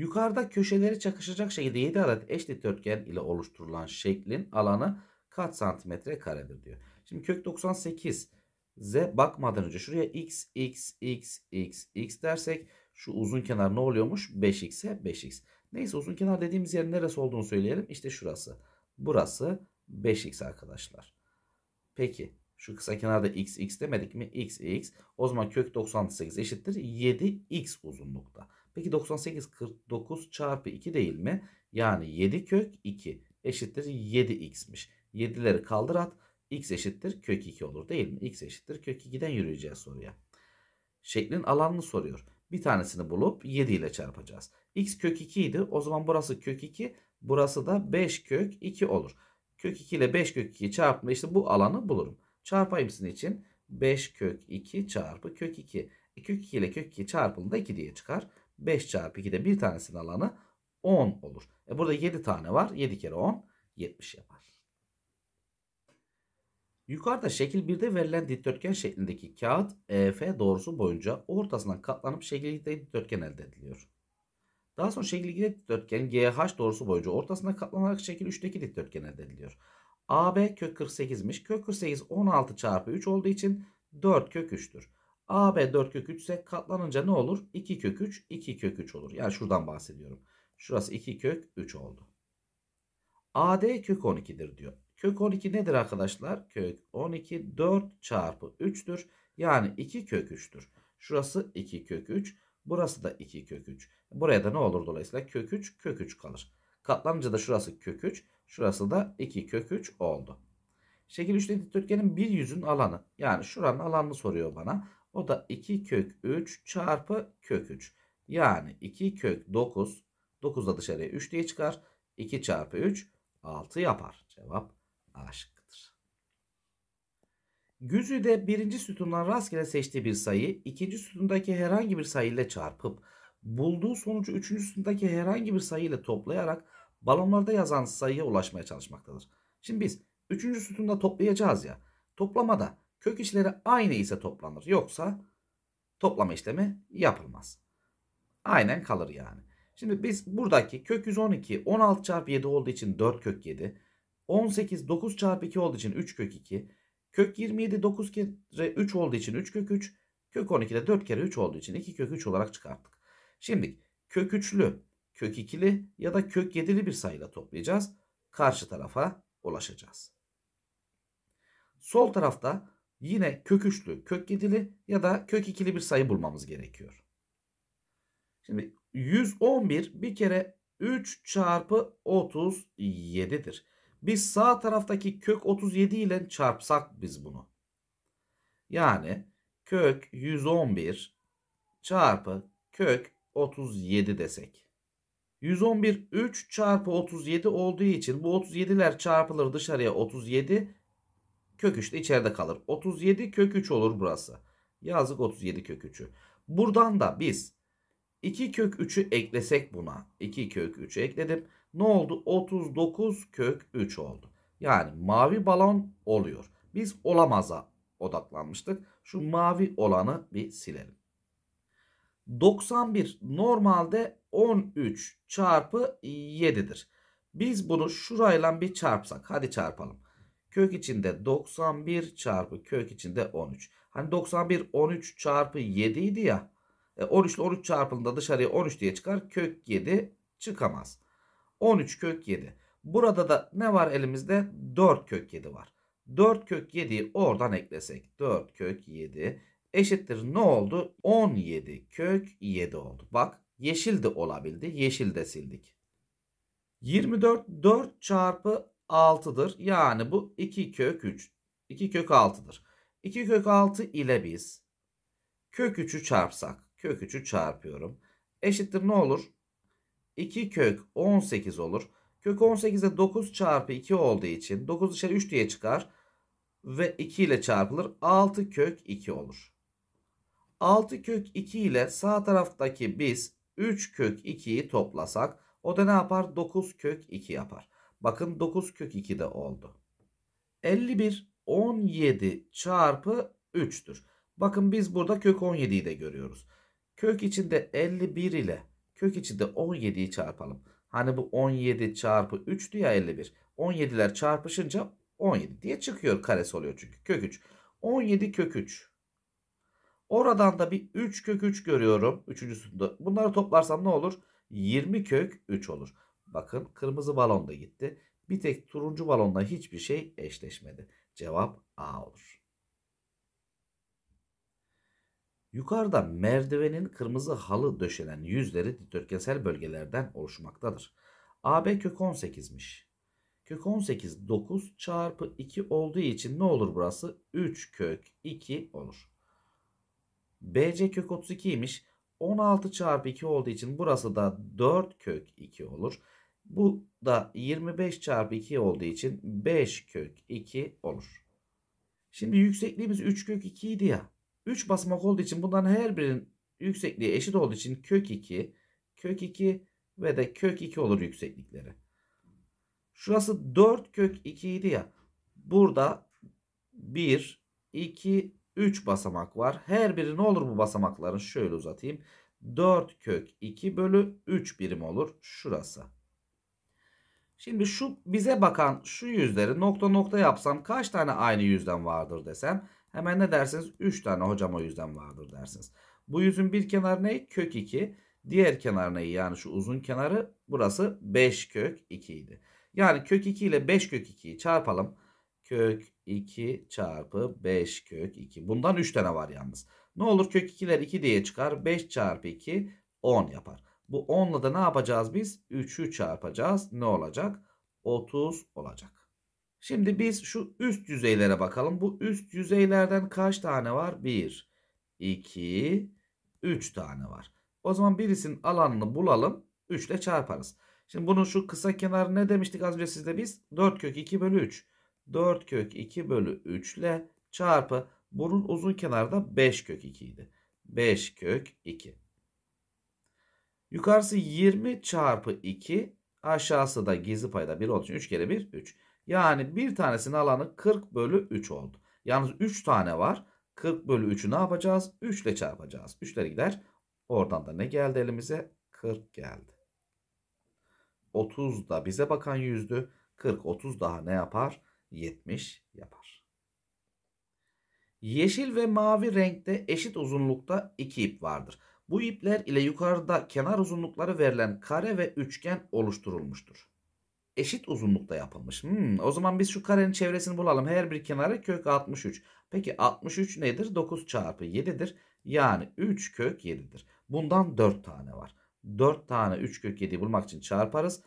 Yukarıda köşeleri çakışacak şekilde 7 adet eş dikdörtgen ile oluşturulan şeklin alanı kaç santimetre karedir diyor. Şimdi kök 98 ze bakmadan önce şuraya x x x x x dersek şu uzun kenar ne oluyormuş? 5x'e 5x. Neyse uzun kenar dediğimiz yerin neresi olduğunu söyleyelim. İşte şurası. Burası 5x arkadaşlar. Peki şu kısa kenarda x x demedik mi? x x. O zaman kök 98 eşittir 7x uzunlukta. Peki 98 49 çarpı 2 değil mi? Yani 7 kök 2 eşittir 7x'miş. 7'leri kaldır at. x eşittir kök 2 olur değil mi? x eşittir kök 2'den yürüyeceğiz soruya. Şeklin alanını soruyor. Bir tanesini bulup 7 ile çarpacağız. x kök 2 idi. O zaman burası kök 2. Burası da 5 kök 2 olur. Kök 2 ile 5 kök 2 çarpma işte bu alanı bulurum. Çarpayım sizin için. 5 kök 2 çarpı kök 2. E kök 2 ile kök 2 çarpımında 2 diye çıkar. 5 çarpı 2'de bir tanesinin alanı 10 olur. E burada 7 tane var. 7 kere 10 70 yapar. Yukarıda şekil 1'de verilen dikdörtgen şeklindeki kağıt EF doğrusu boyunca ortasından katlanıp şekil 2'de dikdörtgen elde ediliyor. Daha sonra şekil 2'de dikdörtgen GH doğrusu boyunca ortasından katlanarak şekil 3'teki dikdörtgen elde ediliyor. AB kök 48'miş. Kök 48 16 çarpı 3 olduğu için 4 kök 3'tür. AB 4 kök 3 ise katlanınca ne olur? 2 kök 3, 2 kök 3 olur. Yani şuradan bahsediyorum. Şurası 2 kök 3 oldu. AD kök 12'dir diyor. Kök 12 nedir arkadaşlar? Kök 12 4 çarpı 3'tür. Yani 2 kök 3'tür. Şurası 2 kök 3. Burası da 2 kök 3. Buraya da ne olur dolayısıyla? Kök 3 kök 3 kalır. Katlanınca da şurası kök 3. Şurası da 2 kök 3 oldu. Şekil 3'te dikdörtgenin bir yüzün alanı. Yani şuranın alanını soruyor bana. O da 2 kök 3 çarpı kök 3. Yani 2 kök 9. 9 da dışarıya 3 diye çıkar. 2 çarpı 3 6 yapar. Cevap A şıkkıdır. Güzide birinci sütundan rastgele seçtiği bir sayı ikinci sütundaki herhangi bir sayıyla çarpıp bulduğu sonucu üçüncü sütundaki herhangi bir sayıyla toplayarak balonlarda yazan sayıya ulaşmaya çalışmaktadır. Şimdi biz üçüncü sütunda toplayacağız ya. Toplamada Kök işleri aynı ise toplanır. Yoksa toplama işlemi yapılmaz. Aynen kalır yani. Şimdi biz buradaki kök 112 16 çarpı 7 olduğu için 4 kök 7. 18 9 çarpı 2 olduğu için 3 kök 2. Kök 27 9 kere 3 olduğu için 3 kök 3. Kök 12 de 4 kere 3 olduğu için 2 kök 3 olarak çıkarttık. Şimdi kök 3'lü, kök 2'li ya da kök 7'li bir sayıyla toplayacağız. Karşı tarafa ulaşacağız. Sol tarafta yine kök üçlü, kök yedili ya da kök ikili bir sayı bulmamız gerekiyor. Şimdi 111 bir kere 3 çarpı 37'dir. Biz sağ taraftaki kök 37 ile çarpsak biz bunu. Yani kök 111 çarpı kök 37 desek. 111 3 çarpı 37 olduğu için bu 37'ler çarpılır dışarıya 37 Kök 3 de içeride kalır. 37 kök 3 olur burası. Yazık 37 kök 3'ü. Buradan da biz 2 kök 3'ü eklesek buna. 2 kök 3'ü ekledim. Ne oldu? 39 kök 3 oldu. Yani mavi balon oluyor. Biz olamaza odaklanmıştık. Şu mavi olanı bir silelim. 91 normalde 13 çarpı 7'dir. Biz bunu şurayla bir çarpsak. Hadi çarpalım. Kök içinde 91 çarpı kök içinde 13. Hani 91 13 çarpı 7 idi ya. 13 e, ile 13 çarpıldığında dışarıya 13 diye çıkar. Kök 7 çıkamaz. 13 kök 7. Burada da ne var elimizde? 4 kök 7 var. 4 kök 7'yi oradan eklesek. 4 kök 7 eşittir ne oldu? 17 kök 7 oldu. Bak yeşil de olabildi. Yeşil de sildik. 24 4 çarpı 6'dır. Yani bu 2 kök 3. 2 kök 6'dır. 2 kök 6 ile biz kök 3'ü çarpsak. Kök 3'ü çarpıyorum. Eşittir ne olur? 2 kök 18 olur. Kök 18'de 9 çarpı 2 olduğu için 9 dışarı 3 diye çıkar. Ve 2 ile çarpılır. 6 kök 2 olur. 6 kök 2 ile sağ taraftaki biz 3 kök 2'yi toplasak o da ne yapar? 9 kök 2 yapar. Bakın 9 kök 2 de oldu. 51 17 çarpı 3'tür. Bakın biz burada kök 17'yi de görüyoruz. Kök içinde 51 ile kök içinde 17'yi çarpalım. Hani bu 17 çarpı 3'tü ya 51. 17'ler çarpışınca 17 diye çıkıyor. Karesi oluyor çünkü. Kök 3. 17 kök 3. Oradan da bir 3 kök 3 görüyorum. Üçüncüsünde. Bunları toplarsam ne olur? 20 kök 3 olur. Bakın kırmızı balon da gitti. Bir tek turuncu balonla hiçbir şey eşleşmedi. Cevap A olur. Yukarıda merdivenin kırmızı halı döşenen yüzleri dikdörtgesel bölgelerden oluşmaktadır. AB kök 18'miş. Kök 18 9 çarpı 2 olduğu için ne olur burası? 3 kök 2 olur. BC kök 32 imiş. 16 çarpı 2 olduğu için burası da 4 kök 2 olur. Bu da 25 çarpı 2 olduğu için 5 kök 2 olur. Şimdi yüksekliğimiz 3 kök 2 idi ya. 3 basamak olduğu için bundan her birinin yüksekliği eşit olduğu için kök 2, kök 2 ve de kök 2 olur yükseklikleri. Şurası 4 kök 2 idi ya. Burada 1, 2, 3 basamak var. Her biri ne olur bu basamakların? Şöyle uzatayım. 4 kök 2 bölü 3 birim olur şurası. Şimdi şu bize bakan şu yüzleri nokta nokta yapsam kaç tane aynı yüzden vardır desem hemen ne dersiniz? 3 tane hocam o yüzden vardır dersiniz. Bu yüzün bir kenarı ne? Kök 2. Diğer kenar ne? Yani şu uzun kenarı burası 5 kök 2 idi. Yani kök 2 ile 5 kök 2'yi çarpalım. Kök 2 çarpı 5 kök 2. Bundan 3 tane var yalnız. Ne olur kök 2'ler 2 diye çıkar. 5 çarpı 2 10 yapar. Bu 10'la da ne yapacağız biz? 3'ü çarpacağız. Ne olacak? 30 olacak. Şimdi biz şu üst yüzeylere bakalım. Bu üst yüzeylerden kaç tane var? 1, 2, 3 tane var. O zaman birisinin alanını bulalım. 3 ile çarparız. Şimdi bunun şu kısa kenarı ne demiştik az önce sizde biz? 4 kök 2 bölü 3. 4 kök 2 bölü 3 ile çarpı. Bunun uzun kenarı da 5 kök 2 idi. 5 kök 2. Yukarısı 20 çarpı 2. Aşağısı da gizli payda 1 olduğu için 3 kere 1 3. Yani bir tanesinin alanı 40 bölü 3 oldu. Yalnız 3 tane var. 40 bölü 3'ü ne yapacağız? 3 ile çarpacağız. 3'ler gider. Oradan da ne geldi elimize? 40 geldi. 30 da bize bakan yüzdü. 40 30 daha ne yapar? 70 yapar. Yeşil ve mavi renkte eşit uzunlukta iki ip vardır. Bu ipler ile yukarıda kenar uzunlukları verilen kare ve üçgen oluşturulmuştur. Eşit uzunlukta yapılmış. Hmm, o zaman biz şu karenin çevresini bulalım. Her bir kenarı kök 63. Peki 63 nedir? 9 çarpı 7'dir. Yani 3 kök 7'dir. Bundan 4 tane var. 4 tane 3 kök 7'yi bulmak için çarparız.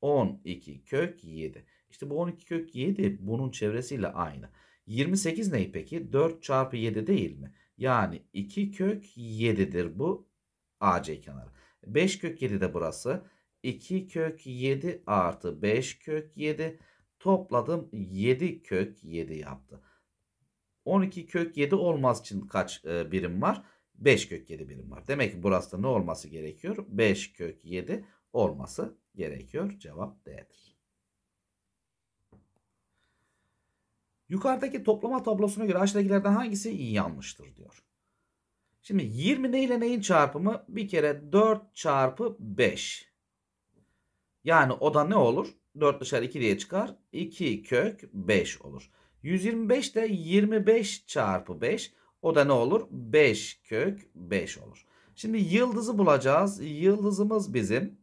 12 kök 7. İşte bu 12 kök 7 bunun çevresiyle aynı. 28 ne peki? 4 çarpı 7 değil mi? Yani 2 kök 7'dir bu AC kenarı. 5 kök 7 de burası. 2 kök 7 artı 5 kök 7 topladım 7 kök 7 yaptı. 12 kök 7 olmaz için kaç e, birim var? 5 kök 7 birim var. Demek ki burası da ne olması gerekiyor? 5 kök 7 olması gerekiyor. Cevap D'dir. Yukarıdaki toplama tablosuna göre aşağıdakilerden hangisi yanlıştır diyor. Şimdi 20 ne ile neyin çarpımı? Bir kere 4 çarpı 5. Yani o da ne olur? 4 dışarı 2 diye çıkar. 2 kök 5 olur. 125 de 25 çarpı 5. O da ne olur? 5 kök 5 olur. Şimdi yıldızı bulacağız. Yıldızımız bizim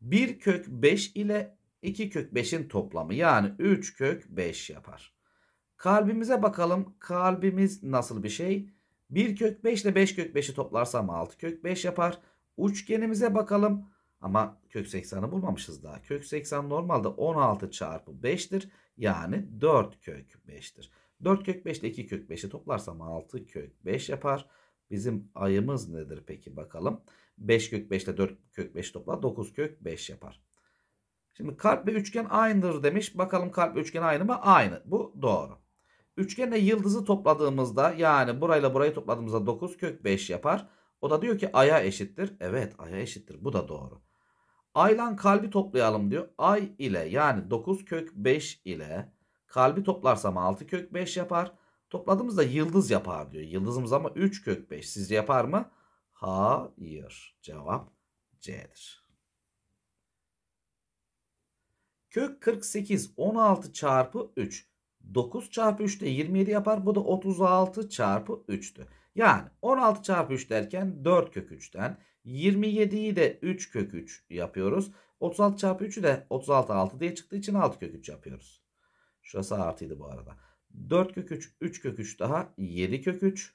1 kök 5 ile 2 kök 5'in toplamı yani 3 kök 5 yapar. Kalbimize bakalım. Kalbimiz nasıl bir şey? 1 kök 5 ile 5 kök 5'i toplarsam 6 kök 5 yapar. Üçgenimize bakalım. Ama kök 80'i bulmamışız daha. Kök 80 normalde 16 çarpı 5'tir. Yani 4 kök 5'tir. 4 kök 5 ile 2 kök 5'i toplarsam 6 kök 5 yapar. Bizim ayımız nedir peki bakalım. 5 kök 5 ile 4 kök 5 topla 9 kök 5 yapar. Şimdi kalp ve üçgen aynıdır demiş. Bakalım kalp üçgen aynı mı? Aynı. Bu doğru. Üçgenle yıldızı topladığımızda yani burayla burayı topladığımızda 9 kök 5 yapar. O da diyor ki aya eşittir. Evet aya eşittir. Bu da doğru. Aylan kalbi toplayalım diyor. Ay ile yani 9 kök 5 ile kalbi toplarsam 6 kök 5 yapar. Topladığımızda yıldız yapar diyor. Yıldızımız ama 3 kök 5. Sizce yapar mı? Hayır. Cevap C'dir. Kök 48 16 çarpı 3. 9 çarpı 3 de 27 yapar. Bu da 36 çarpı 3'tü. Yani 16 çarpı 3 derken 4 kök 3'ten 27'yi de 3 kök 3 yapıyoruz. 36 çarpı 3'ü de 36 6 diye çıktığı için 6 kök 3 yapıyoruz. Şurası artıydı bu arada. 4 kök 3 3 kök 3 daha 7 kök 3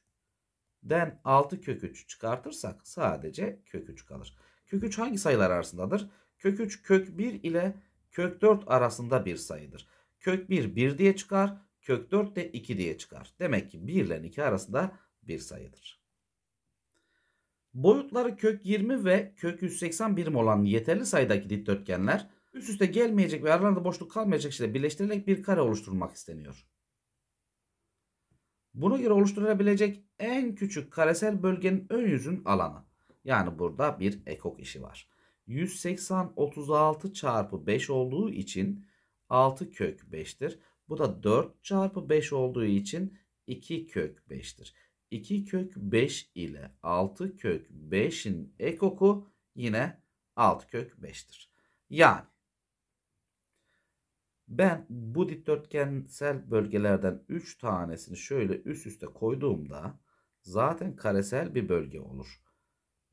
den 6 kök 3 çıkartırsak sadece kök 3 kalır. Kök 3 hangi sayılar arasındadır? Kök 3 kök 1 ile kök 4 arasında bir sayıdır. Kök 1 1 diye çıkar. Kök 4 de 2 diye çıkar. Demek ki 1 ile 2 arasında bir sayıdır. Boyutları kök 20 ve kök 180 birim olan yeterli sayıdaki dikdörtgenler üst üste gelmeyecek ve aralarında boşluk kalmayacak şekilde birleştirilerek bir kare oluşturmak isteniyor. Buna göre oluşturabilecek en küçük karesel bölgenin ön yüzün alanı. Yani burada bir ekok işi var. 180 36 çarpı 5 olduğu için 6 kök 5'tir. Bu da 4 çarpı 5 olduğu için 2 kök 5'tir. 2 kök 5 ile 6 kök 5'in ekoku yine 6 kök 5'tir. Yani ben bu dikdörtgensel bölgelerden 3 tanesini şöyle üst üste koyduğumda zaten karesel bir bölge olur.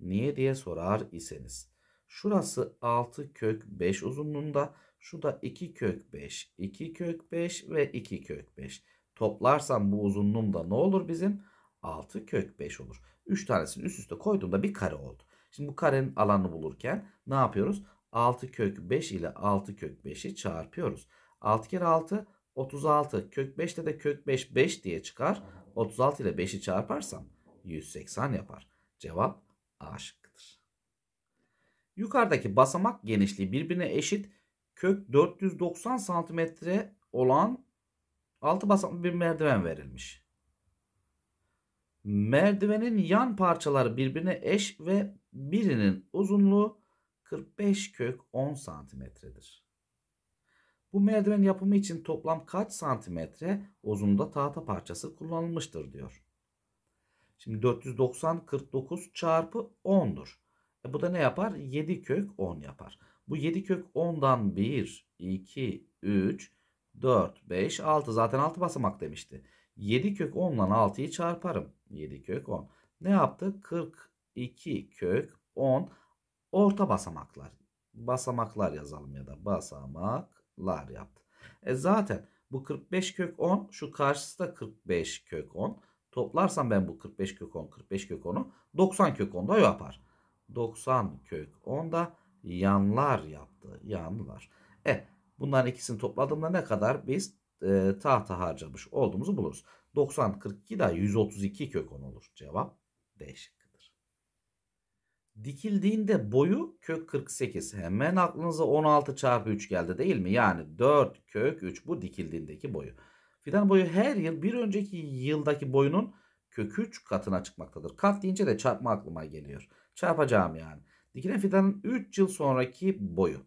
Niye diye sorar iseniz Şurası 6 kök 5 uzunluğunda. Şu da 2 kök 5, 2 kök 5 ve 2 kök 5. Toplarsam bu uzunluğum ne olur bizim? 6 kök 5 olur. 3 tanesini üst üste koyduğumda bir kare oldu. Şimdi bu karenin alanını bulurken ne yapıyoruz? 6 kök 5 ile 6 kök 5'i çarpıyoruz. 6 kere 6 36 kök 5'te de kök 5 5 diye çıkar. 36 ile 5'i çarparsam 180 yapar. Cevap A Yukarıdaki basamak genişliği birbirine eşit kök 490 santimetre olan 6 basamaklı bir merdiven verilmiş. Merdivenin yan parçaları birbirine eş ve birinin uzunluğu 45 kök 10 santimetredir. Bu merdiven yapımı için toplam kaç santimetre uzunluğunda tahta parçası kullanılmıştır diyor. Şimdi 490 49 çarpı 10'dur. E bu da ne yapar? 7 kök 10 yapar. Bu 7 kök 10'dan 1, 2, 3, 4, 5, 6. Zaten 6 basamak demişti. 7 kök 10 ile 6'yı çarparım. 7 kök 10. Ne yaptı? 42 kök 10 orta basamaklar. Basamaklar yazalım ya da basamaklar yaptı. E zaten bu 45 kök 10 şu karşısı da 45 kök 10. Toplarsam ben bu 45 kök 10 45 kök 10'u 90 kök 10 da yapar. 90 kök 10 da yanlar yaptı. Yanlar. E bunların ikisini topladığımda ne kadar biz e, tahta harcamış olduğumuzu buluruz. 90 42 da 132 kök 10 olur. Cevap D şıkkıdır. Dikildiğinde boyu kök 48. Hemen aklınıza 16 çarpı 3 geldi değil mi? Yani 4 kök 3 bu dikildiğindeki boyu. Fidan boyu her yıl bir önceki yıldaki boyunun kök 3 katına çıkmaktadır. Kat deyince de çarpma aklıma geliyor çarpacağım yani. Dikilen fidanın 3 yıl sonraki boyu.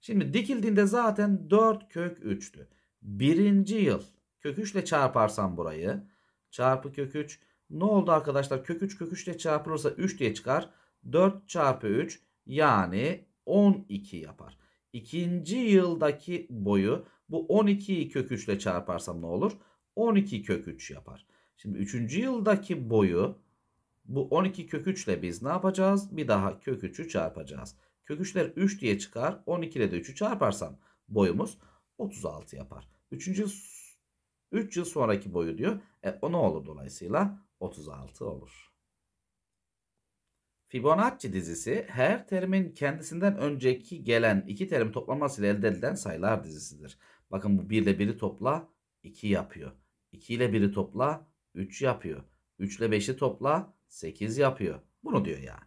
Şimdi dikildiğinde zaten 4 kök 3'tü. Birinci yıl kök 3 ile çarparsam burayı çarpı kök 3 ne oldu arkadaşlar? Kök 3 kök 3 ile çarpılırsa 3 diye çıkar. 4 çarpı 3 yani 12 yapar. İkinci yıldaki boyu bu 12'yi kök 3 ile çarparsam ne olur? 12 kök 3 yapar. Şimdi 3. yıldaki boyu bu 12 kök 3 biz ne yapacağız? Bir daha kök 3'ü çarpacağız. Kök 3'ler 3 diye çıkar. 12 ile de 3'ü çarparsam boyumuz 36 yapar. 3. yıl 3 yıl sonraki boyu diyor. E, o ne olur dolayısıyla? 36 olur. Fibonacci dizisi her terimin kendisinden önceki gelen iki terim ile elde edilen sayılar dizisidir. Bakın bu 1 ile 1'i topla 2 yapıyor. 2 ile 1'i topla 3 yapıyor. 3 ile 5'i topla 8 yapıyor. Bunu diyor yani.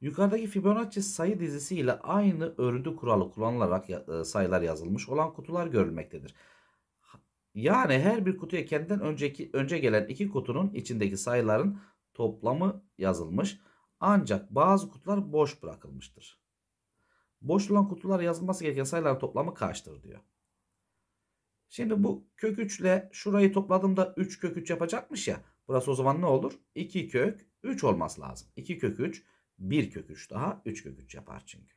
Yukarıdaki Fibonacci sayı dizisi ile aynı örüntü kuralı kullanılarak e, sayılar yazılmış olan kutular görülmektedir. Yani her bir kutuya kendinden önceki önce gelen iki kutunun içindeki sayıların toplamı yazılmış. Ancak bazı kutular boş bırakılmıştır. Boş olan kutular yazılması gereken sayıların toplamı kaçtır diyor. Şimdi bu kök 3 ile şurayı topladığımda 3 kök 3 yapacakmış ya. Burası o zaman ne olur? 2 kök 3 olması lazım. 2 kök 3 1 kök 3 daha 3 kök 3 yapar çünkü.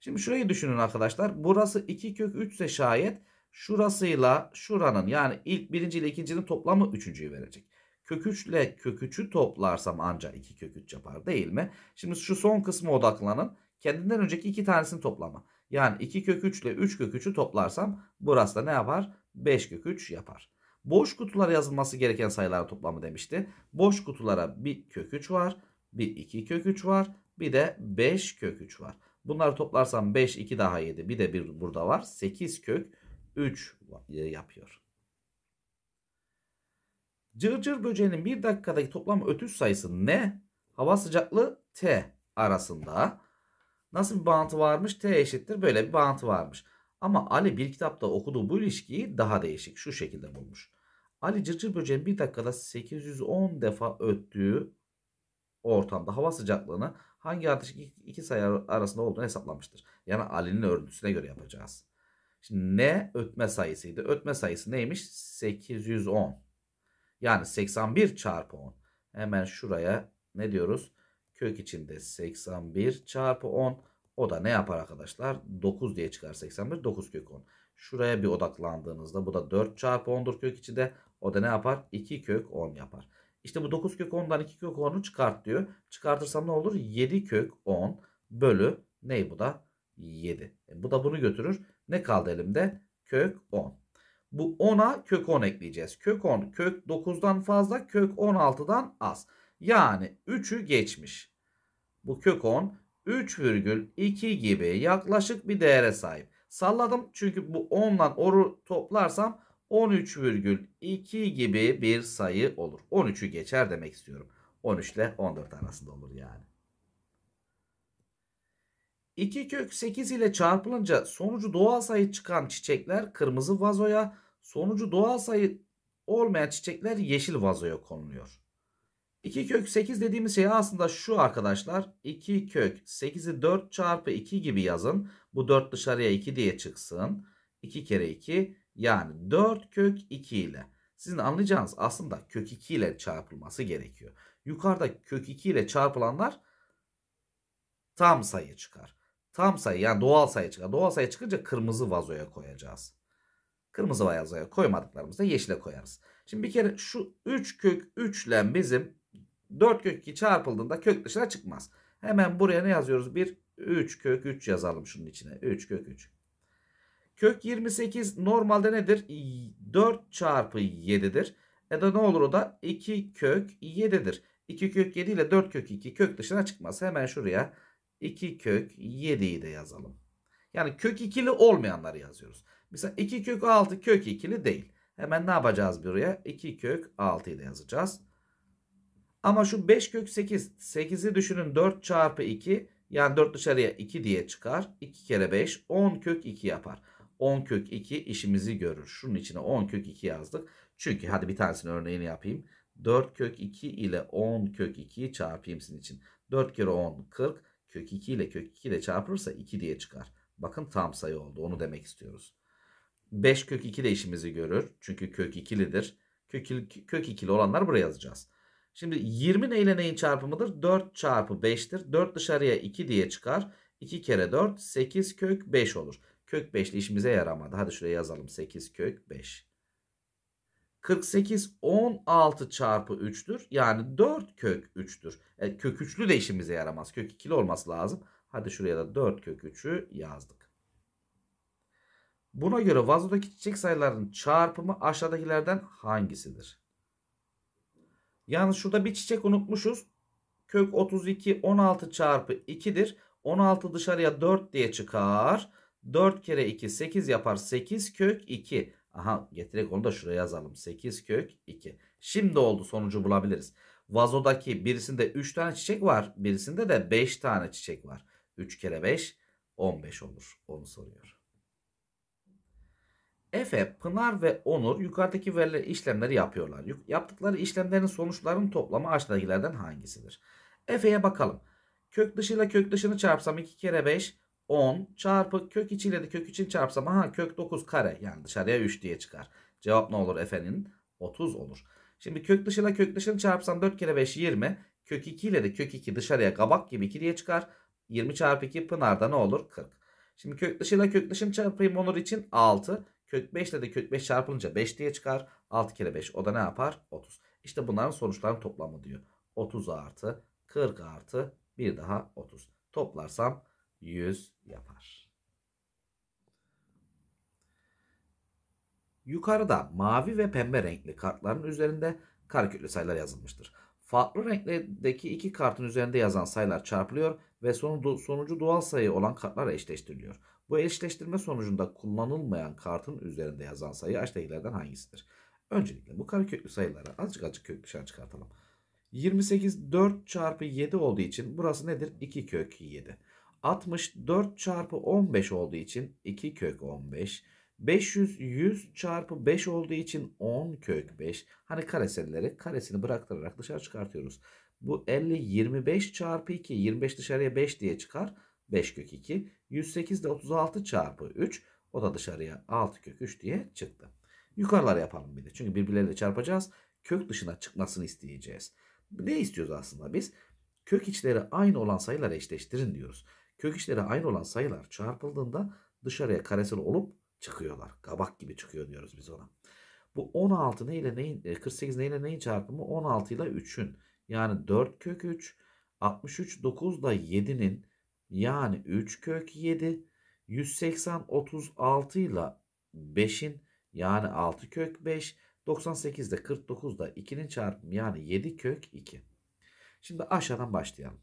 Şimdi şurayı düşünün arkadaşlar. Burası 2 kök 3 ise şayet şurasıyla şuranın yani ilk birinci ile ikincinin toplamı üçüncüyü verecek. Kök 3 ile kök 3'ü toplarsam ancak 2 kök 3 yapar değil mi? Şimdi şu son kısmı odaklanın. Kendinden önceki iki tanesini toplama. Yani 2 kök 3 ile 3 kök 3'ü toplarsam burası da ne yapar? 5 kök 3 yapar. Boş kutulara yazılması gereken sayılar toplamı demişti. Boş kutulara bir kök 3 var, bir 2 kök 3 var, bir de 5 kök 3 var. Bunları toplarsam 5, 2 daha 7, bir de bir burada var. 8 kök 3 e, yapıyor. Cırcır cır böceğinin bir dakikadaki toplam ötüş sayısı ne? Hava sıcaklığı T arasında. Nasıl bir bağıntı varmış? T eşittir böyle bir bağıntı varmış. Ama Ali bir kitapta okuduğu bu ilişkiyi daha değişik şu şekilde bulmuş. Ali cırcır böceğin bir dakikada 810 defa öttüğü ortamda hava sıcaklığını hangi artış iki sayı arasında olduğunu hesaplamıştır. Yani Ali'nin örüntüsüne göre yapacağız. Şimdi ne ötme sayısıydı? Ötme sayısı neymiş? 810. Yani 81 çarpı 10. Hemen şuraya ne diyoruz? Kök içinde 81 çarpı 10. O da ne yapar arkadaşlar? 9 diye çıkar 81. 9 kök 10. Şuraya bir odaklandığınızda bu da 4 çarpı 10'dur kök içinde. O da ne yapar? 2 kök 10 yapar. İşte bu 9 kök 10'dan 2 kök 10'u çıkart diyor. Çıkartırsam ne olur? 7 kök 10 bölü ney bu da? 7. E bu da bunu götürür. Ne kaldı elimde? Kök 10. Bu 10'a kök 10 ekleyeceğiz. Kök 10 kök 9'dan fazla kök 16'dan az. Yani 3'ü geçmiş. Bu kök 10 3,2 gibi yaklaşık bir değere sahip. Salladım çünkü bu 10 ile 10'u toplarsam 13,2 gibi bir sayı olur. 13'ü geçer demek istiyorum. 13 ile 14 arasında olur yani. 2 kök 8 ile çarpılınca sonucu doğal sayı çıkan çiçekler kırmızı vazoya, sonucu doğal sayı olmayan çiçekler yeşil vazoya konuluyor. 2 kök 8 dediğimiz şey aslında şu arkadaşlar. 2 kök 8'i 4 çarpı 2 gibi yazın. Bu 4 dışarıya 2 diye çıksın. 2 kere 2 yani 4 kök 2 ile. Sizin anlayacağınız aslında kök 2 ile çarpılması gerekiyor. Yukarıda kök 2 ile çarpılanlar tam sayı çıkar. Tam sayı yani doğal sayı çıkar. Doğal sayı çıkınca kırmızı vazoya koyacağız. Kırmızı vazoya koymadıklarımızda yeşile koyarız. Şimdi bir kere şu 3 kök 3 ile bizim 4 kök 2 çarpıldığında kök dışına çıkmaz. Hemen buraya ne yazıyoruz? Bir 3 kök 3 yazalım şunun içine. 3 kök 3. Kök 28 normalde nedir? 4 çarpı 7'dir. E da ne olur o da 2 kök 7'dir. 2 kök 7 ile 4 kök 2 kök dışına çıkmaz. Hemen şuraya 2 kök 7'yi de yazalım. Yani kök ikili olmayanları yazıyoruz. Mesela 2 kök 6 kök ikili değil. Hemen ne yapacağız buraya? 2 kök 6'yı da yazacağız. Ama şu 5 kök 8. 8'i düşünün 4 çarpı 2. Yani 4 dışarıya 2 diye çıkar. 2 kere 5 10 kök 2 yapar. 10 kök 2 işimizi görür. Şunun içine 10 kök 2 yazdık. Çünkü hadi bir tanesini örneğini yapayım. 4 kök 2 ile 10 kök 2'yi çarpayım sizin için. 4 kere 10 40. Kök 2 ile kök 2 ile çarpılırsa 2 diye çıkar. Bakın tam sayı oldu. Onu demek istiyoruz. 5 kök 2 de işimizi görür. Çünkü kök 2'lidir. Kök, kök 2'li olanlar buraya yazacağız. Şimdi 20 neyle neyin çarpımıdır? 4 çarpı 5'tir. 4 dışarıya 2 diye çıkar. 2 kere 4 8 kök 5 olur. Kök 5 işimize yaramadı. Hadi şuraya yazalım 8 kök 5. 48 16 çarpı 3'tür. Yani 4 kök 3'tür. E, kök 3'lü de işimize yaramaz. Kök 2'li olması lazım. Hadi şuraya da 4 kök 3'ü yazdık. Buna göre vazodaki çiçek sayılarının çarpımı aşağıdakilerden hangisidir? Yalnız şurada bir çiçek unutmuşuz. Kök 32 16 çarpı 2'dir. 16 dışarıya 4 diye çıkar. 4 kere 2 8 yapar. 8 kök 2. Aha getirek onu da şuraya yazalım. 8 kök 2. Şimdi oldu sonucu bulabiliriz. Vazodaki birisinde 3 tane çiçek var. Birisinde de 5 tane çiçek var. 3 kere 5 15 olur. Onu soruyor. Efe, Pınar ve Onur yukarıdaki verilen işlemleri yapıyorlar. Yaptıkları işlemlerin sonuçlarının toplamı aşağıdakilerden hangisidir? Efe'ye bakalım. Kök dışıyla kök dışını çarpsam 2 kere 5 10 çarpı kök içiyle de kök için çarpsam aha kök 9 kare yani dışarıya 3 diye çıkar. Cevap ne olur Efe'nin? 30 olur. Şimdi kök dışıyla kök dışını çarpsam 4 kere 5 20. Kök 2 ile de kök 2 dışarıya kabak gibi 2 diye çıkar. 20 çarpı 2 Pınar'da ne olur? 40. Şimdi kök dışıyla kök dışını çarpayım Onur için 6. Kök 5 ile de kök 5 çarpılınca 5 diye çıkar. 6 kere 5 o da ne yapar? 30. İşte bunların sonuçlarının toplamı diyor. 30 artı 40 artı bir daha 30. Toplarsam 100 yapar. Yukarıda mavi ve pembe renkli kartların üzerinde karekütlü sayılar yazılmıştır. Farklı renklerdeki iki kartın üzerinde yazan sayılar çarpılıyor ve sonucu doğal sayı olan kartlar eşleştiriliyor. Bu eşleştirme sonucunda kullanılmayan kartın üzerinde yazan sayı aşağıdakilerden hangisidir? Öncelikle bu kareköklü sayılara azıcık azıcık kök dışarı çıkartalım. 28 4 çarpı 7 olduğu için burası nedir? 2 kök 7. 64 çarpı 15 olduğu için 2 kök 15. 500 100 çarpı 5 olduğu için 10 kök 5. Hani kareselleri karesini bıraktırarak dışarı çıkartıyoruz. Bu 50 25 çarpı 2 25 dışarıya 5 diye çıkar. 5 kök 2. 108 de 36 çarpı 3. O da dışarıya 6 kök 3 diye çıktı. Yukarılar yapalım bir de. Çünkü birbirleriyle çarpacağız. Kök dışına çıkmasını isteyeceğiz. Ne istiyoruz aslında biz? Kök içleri aynı olan sayılar eşleştirin diyoruz. Kök içleri aynı olan sayılar çarpıldığında dışarıya karesel olup çıkıyorlar. Kabak gibi çıkıyor diyoruz biz ona. Bu 16 ne ile neyin 48 e, neyle neyin çarpımı? 16 ile 3'ün. Yani 4 kök 3, 63 9 da 7'nin yani 3 kök 7 180 36 ile 5'in yani 6 kök 5 98 de 49 da 2'nin çarpımı yani 7 kök 2. Şimdi aşağıdan başlayalım.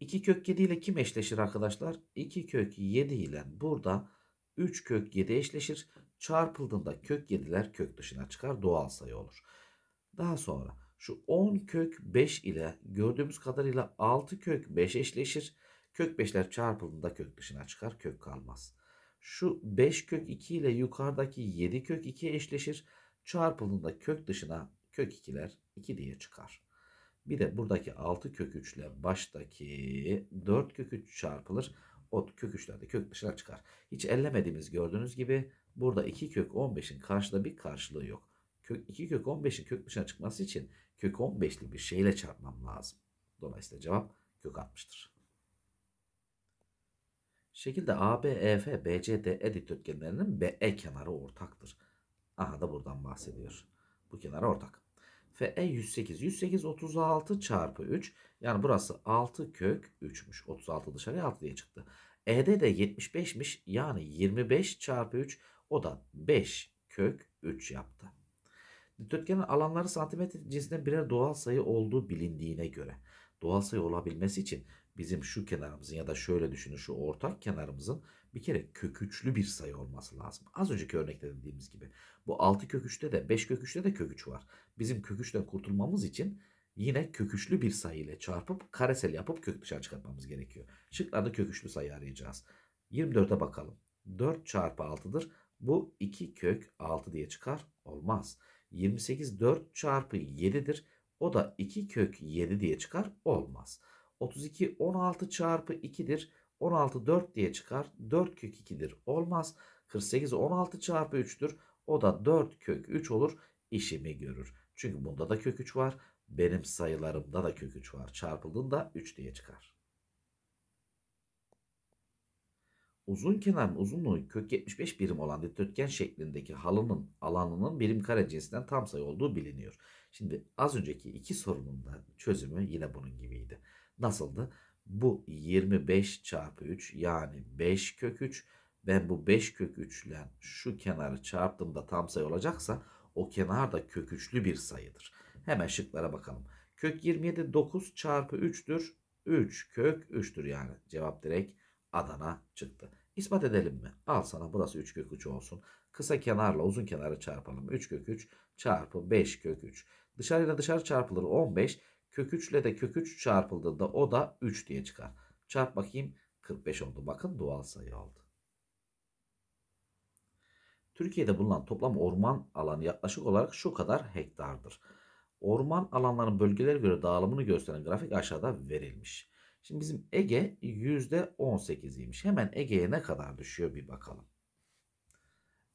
2 kök 7 ile kim eşleşir arkadaşlar? 2 kök 7 ile burada 3 kök 7 eşleşir. Çarpıldığında kök 7'ler kök dışına çıkar. Doğal sayı olur. Daha sonra şu 10 kök 5 ile gördüğümüz kadarıyla 6 kök 5 eşleşir. Kök 5'ler çarpıldığında kök dışına çıkar kök kalmaz. Şu 5 kök 2 ile yukarıdaki 7 kök 2 eşleşir. Çarpıldığında kök dışına kök 2'ler 2 diye çıkar. Bir de buradaki 6 kök 3 ile baştaki 4 kök 3 çarpılır. O kök 3'ler de kök dışına çıkar. Hiç ellemediğimiz gördüğünüz gibi burada 2 kök 15'in karşıda bir karşılığı yok. Kök, 2 kök 15'in kök dışına çıkması için kök 15'lik bir şeyle çarpmam lazım. Dolayısıyla cevap kök 60'tır. Şekilde AB, EF, BC, DE dikdörtgenlerinin BE kenarı ortaktır. Aha da buradan bahsediyor. Bu kenar ortak. FE 108. 108 36 çarpı 3. Yani burası 6 kök 3'müş. 36 dışarıya 6 diye çıktı. ED de 75'miş. Yani 25 çarpı 3. O da 5 kök 3 yaptı. Dikdörtgenin alanları santimetre cinsinden birer doğal sayı olduğu bilindiğine göre doğal sayı olabilmesi için bizim şu kenarımızın ya da şöyle düşünün şu ortak kenarımızın bir kere köküçlü bir sayı olması lazım. Az önceki örnekte dediğimiz gibi bu 6 köküçte de 5 köküçte de köküç var. Bizim köküçten kurtulmamız için yine köküçlü bir sayı ile çarpıp karesel yapıp kök dışarı çıkartmamız gerekiyor. Şıklarda köküçlü sayı arayacağız. 24'e bakalım. 4 çarpı 6'dır. Bu 2 kök 6 diye çıkar. Olmaz. 28 4 çarpı 7'dir. O da 2 kök 7 diye çıkar olmaz. 32 16 çarpı 2'dir. 16 4 diye çıkar. 4 kök 2'dir olmaz. 48 16 çarpı 3'tür. O da 4 kök 3 olur. İşimi görür. Çünkü bunda da kök 3 var. Benim sayılarımda da kök 3 var. Çarpıldığında 3 diye çıkar. Uzun kenarın uzunluğu kök 75 birim olan dikdörtgen şeklindeki halının alanının birim kare cinsinden tam sayı olduğu biliniyor. Şimdi az önceki iki sorunun da çözümü yine bunun gibiydi. Nasıldı? Bu 25 çarpı 3 yani 5 kök 3. Ben bu 5 kök 3 ile şu kenarı çarptığımda tam sayı olacaksa o kenar da kök 3'lü bir sayıdır. Hemen şıklara bakalım. Kök 27 9 çarpı 3'tür. 3 kök 3'tür yani. Cevap direkt Adana çıktı. İspat edelim mi? Al sana burası 3 kök 3 olsun. Kısa kenarla uzun kenarı çarpalım. 3 kök 3 çarpı 5 kök 3. Dışarıyla dışarı çarpılır 15. Kök 3 ile de kök 3 çarpıldığında o da 3 diye çıkar. Çarp bakayım 45 oldu. Bakın doğal sayı oldu. Türkiye'de bulunan toplam orman alanı yaklaşık olarak şu kadar hektardır. Orman alanlarının bölgelere göre dağılımını gösteren grafik aşağıda verilmiş. Şimdi bizim Ege %18'iymiş. Hemen Ege'ye ne kadar düşüyor bir bakalım.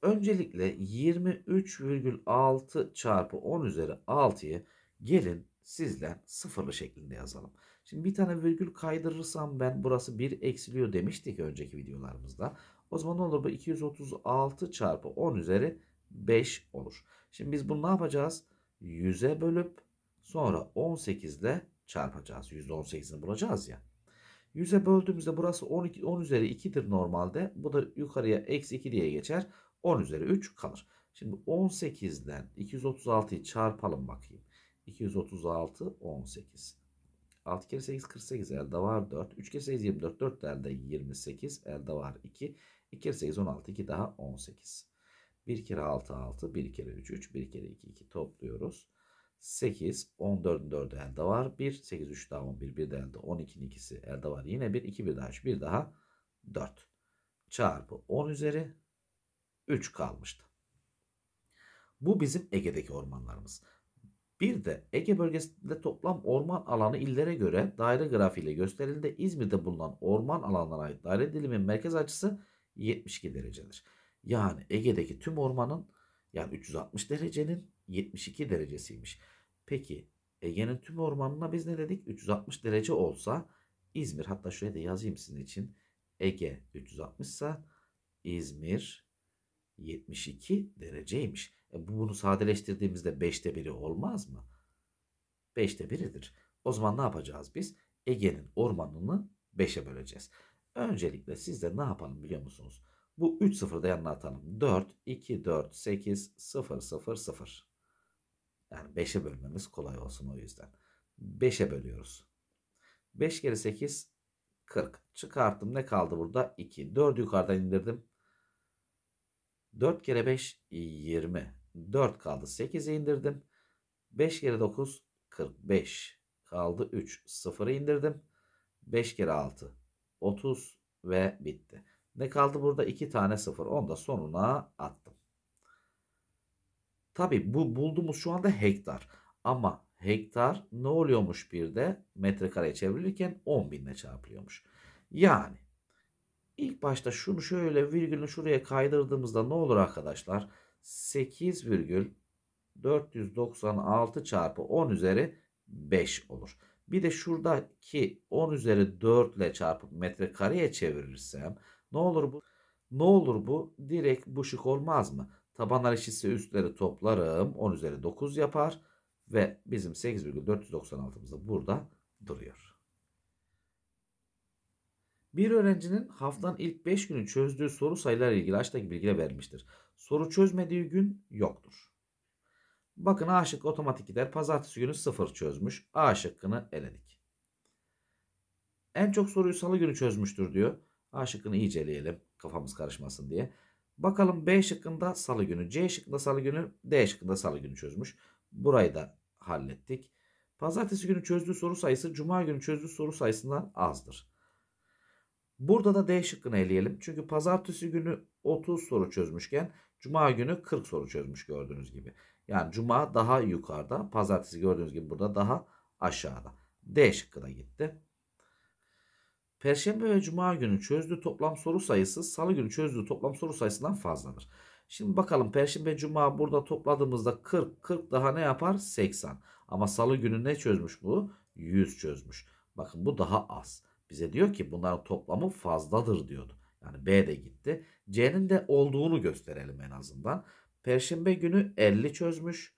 Öncelikle 23,6 çarpı 10 üzeri 6'yı gelin sizden sıfırlı şeklinde yazalım. Şimdi bir tane virgül kaydırırsam ben burası 1 eksiliyor demiştik önceki videolarımızda. O zaman ne olur bu 236 çarpı 10 üzeri 5 olur. Şimdi biz bunu ne yapacağız? 100'e bölüp sonra 18 ile çarpacağız. %18'ini bulacağız ya. 100'e böldüğümüzde burası 12, 10 üzeri 2'dir normalde. Bu da yukarıya eksi 2 diye geçer. 10 üzeri 3 kalır. Şimdi 18'den 236'yı çarpalım bakayım. 236, 18. 6 kere 8, 48 elde var 4. 3 kere 8, 24. 4 elde 28 elde var 2. 2 kere 8, 16. 2 daha 18. 1 kere 6, 6. 1 kere 3, 3. 1 kere 2, 2 topluyoruz. 8, 14'ün 4'ü elde var. 1, 8, 3 daha 11, 1 de elde. 12'nin 2'si elde var. Yine 1, 2, 1 daha 3, 1 daha 4. Çarpı 10 üzeri 3 kalmıştı. Bu bizim Ege'deki ormanlarımız. Bir de Ege bölgesinde toplam orman alanı illere göre daire grafiğiyle gösterildi. İzmir'de bulunan orman alanlarına ait daire dilimin merkez açısı 72 derecedir. Yani Ege'deki tüm ormanın yani 360 derecenin 72 derecesiymiş. Peki Ege'nin tüm ormanına biz ne dedik? 360 derece olsa İzmir hatta şuraya da yazayım sizin için. Ege 360 ise İzmir 72 dereceymiş. E bunu sadeleştirdiğimizde 5'te 1'i olmaz mı? 5'te 1'idir. O zaman ne yapacağız biz? Ege'nin ormanını 5'e böleceğiz. Öncelikle siz de ne yapalım biliyor musunuz? Bu 3 sıfırda yanına atalım. 4, 2, 4, 8, 0, 0, 0. Yani 5'e bölmemiz kolay olsun o yüzden. 5'e bölüyoruz. 5 kere 8 40. Çıkarttım ne kaldı burada? 2. 4'ü yukarıdan indirdim. 4 kere 5 20. 4 kaldı 8'i indirdim. 5 kere 9 45. Kaldı 3. 0'ı indirdim. 5 kere 6 30 ve bitti. Ne kaldı burada? 2 tane 0. Onu da sonuna attım. Tabi bu bulduğumuz şu anda hektar. Ama hektar ne oluyormuş bir de metrekareye çevrilirken 10 binle çarpılıyormuş. Yani ilk başta şunu şöyle virgülünü şuraya kaydırdığımızda ne olur arkadaşlar? 8 virgül 496 çarpı 10 üzeri 5 olur. Bir de şuradaki 10 üzeri 4 ile çarpıp metrekareye çevirirsem ne olur bu? Ne olur bu? Direkt bu şık olmaz mı? Taban eşitse üstleri toplarım 10 üzeri 9 yapar ve bizim 8,496'mız da burada duruyor. Bir öğrencinin haftanın ilk 5 günü çözdüğü soru sayıları ilgili aşağıdaki bilgiler vermiştir. Soru çözmediği gün yoktur. Bakın A şıkkı otomatik gider. Pazartesi günü 0 çözmüş. A şıkkını eledik. En çok soruyu salı günü çözmüştür diyor. A şıkkını iyice eleyelim kafamız karışmasın diye. Bakalım B şıkkında salı günü, C şıkkında salı günü, D şıkkında salı günü çözmüş. Burayı da hallettik. Pazartesi günü çözdüğü soru sayısı cuma günü çözdüğü soru sayısından azdır. Burada da D şıkkını eleyelim. Çünkü pazartesi günü 30 soru çözmüşken cuma günü 40 soru çözmüş gördüğünüz gibi. Yani cuma daha yukarıda, pazartesi gördüğünüz gibi burada daha aşağıda. D şıkkına da gitti. Perşembe ve Cuma günü çözdüğü toplam soru sayısı Salı günü çözdüğü toplam soru sayısından fazladır. Şimdi bakalım Perşembe Cuma burada topladığımızda 40 40 daha ne yapar? 80. Ama Salı günü ne çözmüş bu? 100 çözmüş. Bakın bu daha az. Bize diyor ki bunların toplamı fazladır diyordu. Yani B de gitti. C'nin de olduğunu gösterelim en azından. Perşembe günü 50 çözmüş.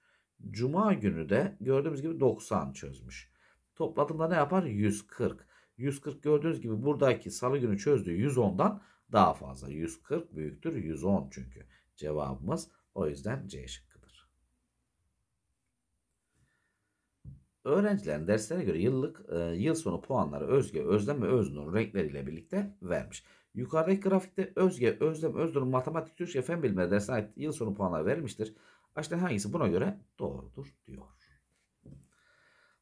Cuma günü de gördüğümüz gibi 90 çözmüş. Topladığında ne yapar? 140. 140 gördüğünüz gibi buradaki salı günü çözdüğü 110'dan daha fazla. 140 büyüktür 110 çünkü cevabımız. O yüzden C şıkkıdır. Öğrencilerin derslere göre yıllık e, yıl sonu puanları Özge, Özlem ve Öznur renkleriyle birlikte vermiş. Yukarıdaki grafikte Özge, Özlem, Öznur matematik, Türkçe, fen bilimleri dersine ait yıl sonu puanları verilmiştir. Aşağıda hangisi buna göre doğrudur diyor.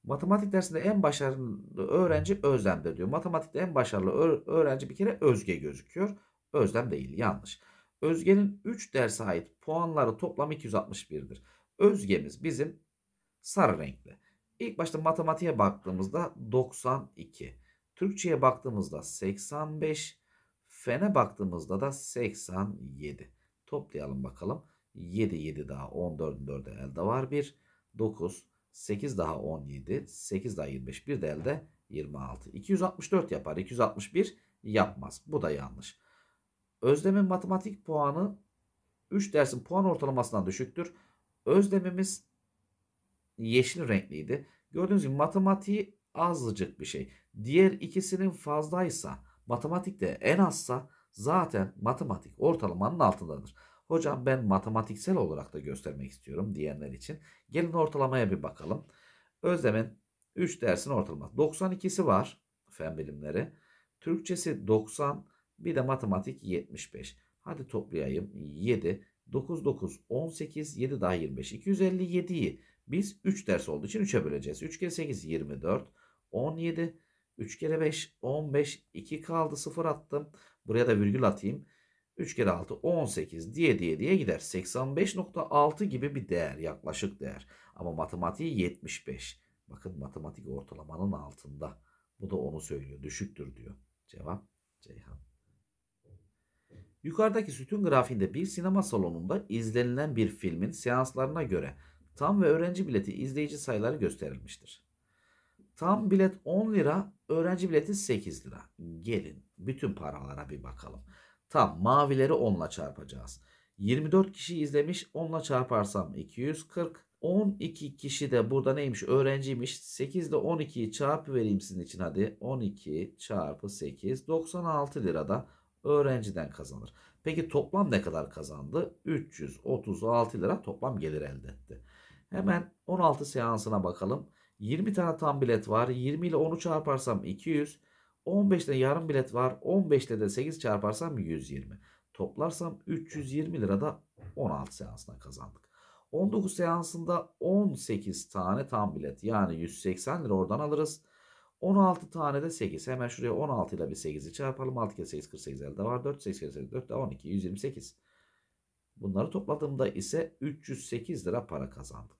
Matematik dersinde en başarılı öğrenci Özlem'dir diyor. Matematikte en başarılı öğrenci bir kere Özge gözüküyor. Özlem değil yanlış. Özge'nin 3 derse ait puanları toplam 261'dir. Özge'miz bizim sarı renkli. İlk başta matematiğe baktığımızda 92. Türkçe'ye baktığımızda 85. Fene baktığımızda da 87. Toplayalım bakalım. 7 7 daha 14'ün 4'e elde var 1. 9 8 daha 17, 8 daha 25, bir de elde 26. 264 yapar, 261 yapmaz. Bu da yanlış. Özlem'in matematik puanı 3 dersin puan ortalamasından düşüktür. Özlemimiz yeşil renkliydi. Gördüğünüz gibi matematiği azıcık bir şey. Diğer ikisinin fazlaysa matematikte en azsa zaten matematik ortalamanın altındadır. Hocam ben matematiksel olarak da göstermek istiyorum diyenler için. Gelin ortalamaya bir bakalım. Özlem'in 3 dersin ortalaması 92'si var fen bilimleri. Türkçesi 90 bir de matematik 75. Hadi toplayayım 7 9 9 18 7 daha 25 257'yi biz 3 ders olduğu için 3'e böleceğiz. 3 kere 8 24 17 3 kere 5 15 2 kaldı 0 attım. Buraya da virgül atayım. 3 kere 6 18 diye diye diye gider. 85.6 gibi bir değer yaklaşık değer. Ama matematiği 75. Bakın matematik ortalamanın altında. Bu da onu söylüyor. Düşüktür diyor. Cevap Ceyhan. Yukarıdaki sütun grafiğinde bir sinema salonunda izlenilen bir filmin seanslarına göre tam ve öğrenci bileti izleyici sayıları gösterilmiştir. Tam bilet 10 lira, öğrenci bileti 8 lira. Gelin bütün paralara bir bakalım. Tam mavileri 10'la çarpacağız. 24 kişi izlemiş 10'la çarparsam 240. 12 kişi de burada neymiş öğrenciymiş. 8 ile 12'yi çarpı vereyim sizin için hadi. 12 çarpı 8 96 lirada öğrenciden kazanır. Peki toplam ne kadar kazandı? 336 lira toplam gelir elde etti. Hemen 16 seansına bakalım. 20 tane tam bilet var. 20 ile 10'u çarparsam 200. 15'te yarım bilet var. 15'te de 8 çarparsam 120. Toplarsam 320 lirada 16 seansına kazandık. 19 seansında 18 tane tam bilet yani 180 lira oradan alırız. 16 tane de 8. Hemen şuraya 16 ile bir 8'i çarpalım. 6 kere 8 48 elde var. 4 8 kere 8 4 de 12 128. Bunları topladığımda ise 308 lira para kazandık.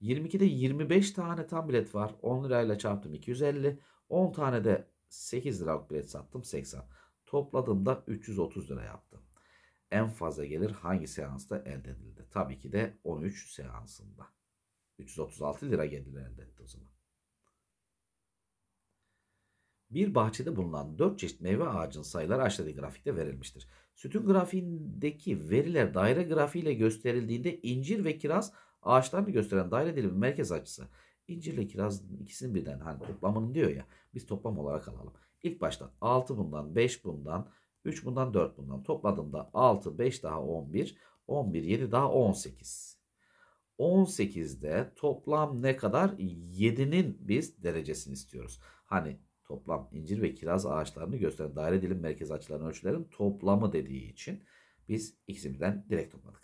22'de 25 tane tam bilet var. 10 lirayla çarptım 250. 10 tane de 8 liralık bilet sattım 80. Topladığımda 330 lira yaptım. En fazla gelir hangi seansta elde edildi? Tabii ki de 13 seansında. 336 lira gelir elde etti o zaman. Bir bahçede bulunan 4 çeşit meyve ağacın sayıları aşağıdaki grafikte verilmiştir. Sütun grafiğindeki veriler daire grafiğiyle gösterildiğinde incir ve kiraz ağaçlarını gösteren daire dilimi merkez açısı İncirle kiraz ikisini birden hani toplamını diyor ya biz toplam olarak alalım. İlk başta 6 bundan 5 bundan 3 bundan 4 bundan topladığımda 6 5 daha 11 11 7 daha 18. 18'de toplam ne kadar? 7'nin biz derecesini istiyoruz. Hani toplam incir ve kiraz ağaçlarını gösteren daire dilim merkez açıların ölçülerin toplamı dediği için biz ikisini birden direkt topladık.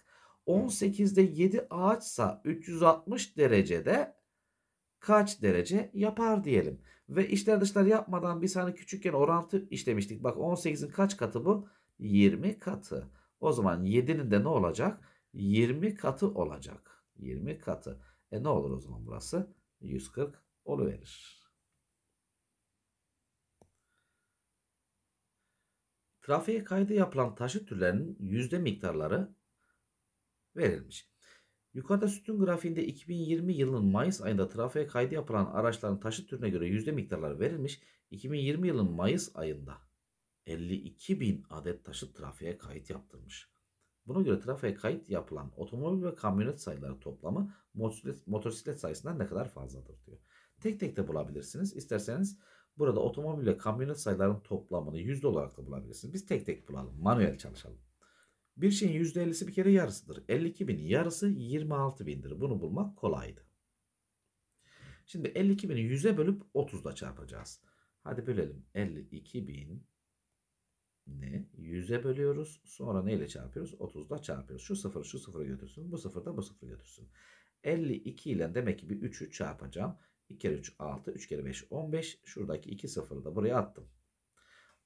18'de 7 ağaçsa 360 derecede kaç derece yapar diyelim. Ve işler dışlar yapmadan biz hani küçükken orantı işlemiştik. Bak 18'in kaç katı bu? 20 katı. O zaman 7'nin de ne olacak? 20 katı olacak. 20 katı. E ne olur o zaman burası? 140 verir. Trafiğe kaydı yapılan taşıt türlerinin yüzde miktarları verilmiş. Yukarıda sütun grafiğinde 2020 yılının Mayıs ayında trafiğe kaydı yapılan araçların taşıt türüne göre yüzde miktarları verilmiş. 2020 yılının Mayıs ayında 52 bin adet taşıt trafiğe kayıt yaptırmış. Buna göre trafiğe kayıt yapılan otomobil ve kamyonet sayıları toplamı motosiklet, motosiklet sayısından ne kadar fazladır diyor. Tek tek de bulabilirsiniz. İsterseniz burada otomobil ve kamyonet sayılarının toplamını yüzde olarak da bulabilirsiniz. Biz tek tek bulalım. Manuel çalışalım. Bir şeyin %50'si bir kere yarısıdır. 52.000'in yarısı 26.000'dir. Bunu bulmak kolaydı. Şimdi 52.000'i 100'e bölüp 30'da çarpacağız. Hadi bölelim. 52.000'i 100'e bölüyoruz. Sonra neyle çarpıyoruz? 30'da çarpıyoruz. Şu sıfırı şu sıfırı götürsün. Bu sıfır da bu sıfırı götürsün. 52 ile demek ki bir 3'ü çarpacağım. 2 kere 3 6, 3 kere 5 15. Şuradaki 2 sıfırı da buraya attım.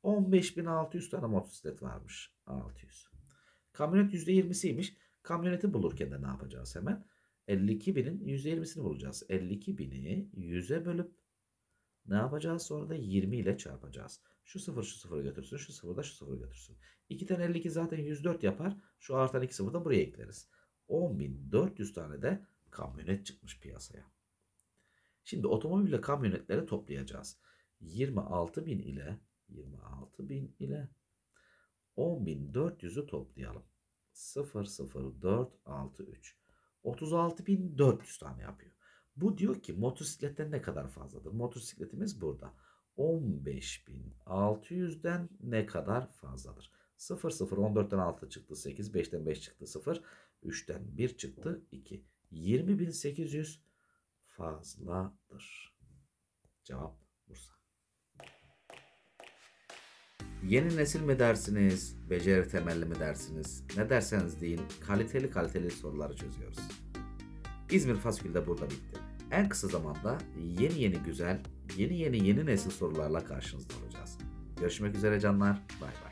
15.600 tane motosiklet varmış. 600. Kamyonet %20'siymiş. Kamyoneti bulurken de ne yapacağız hemen? 52 binin %20'sini bulacağız. 52 bini 100'e bölüp ne yapacağız? Sonra da 20 ile çarpacağız. Şu sıfır şu sıfırı götürsün. Şu sıfır da şu sıfırı götürsün. 2 tane 52 zaten 104 yapar. Şu artan 2 sıfırı da buraya ekleriz. 10.400 tane de kamyonet çıkmış piyasaya. Şimdi otomobille kamyonetleri toplayacağız. 26.000 ile 26.000 ile 10.400'ü toplayalım. 0, 0, 4, 6, 3. 36.400 tane yapıyor. Bu diyor ki motosikletten ne kadar fazladır? Motosikletimiz burada. 15.600'den ne kadar fazladır? 0, 0, 14'ten 6 çıktı 8, 5'ten 5 çıktı 0, 3'ten 1 çıktı 2. 20.800 fazladır. Cevap Bursa. Yeni nesil mi dersiniz, beceri temelli mi dersiniz, ne derseniz deyin kaliteli kaliteli soruları çözüyoruz. İzmir Faskül de burada bitti. En kısa zamanda yeni yeni güzel, yeni yeni yeni nesil sorularla karşınızda olacağız. Görüşmek üzere canlar, bay bay.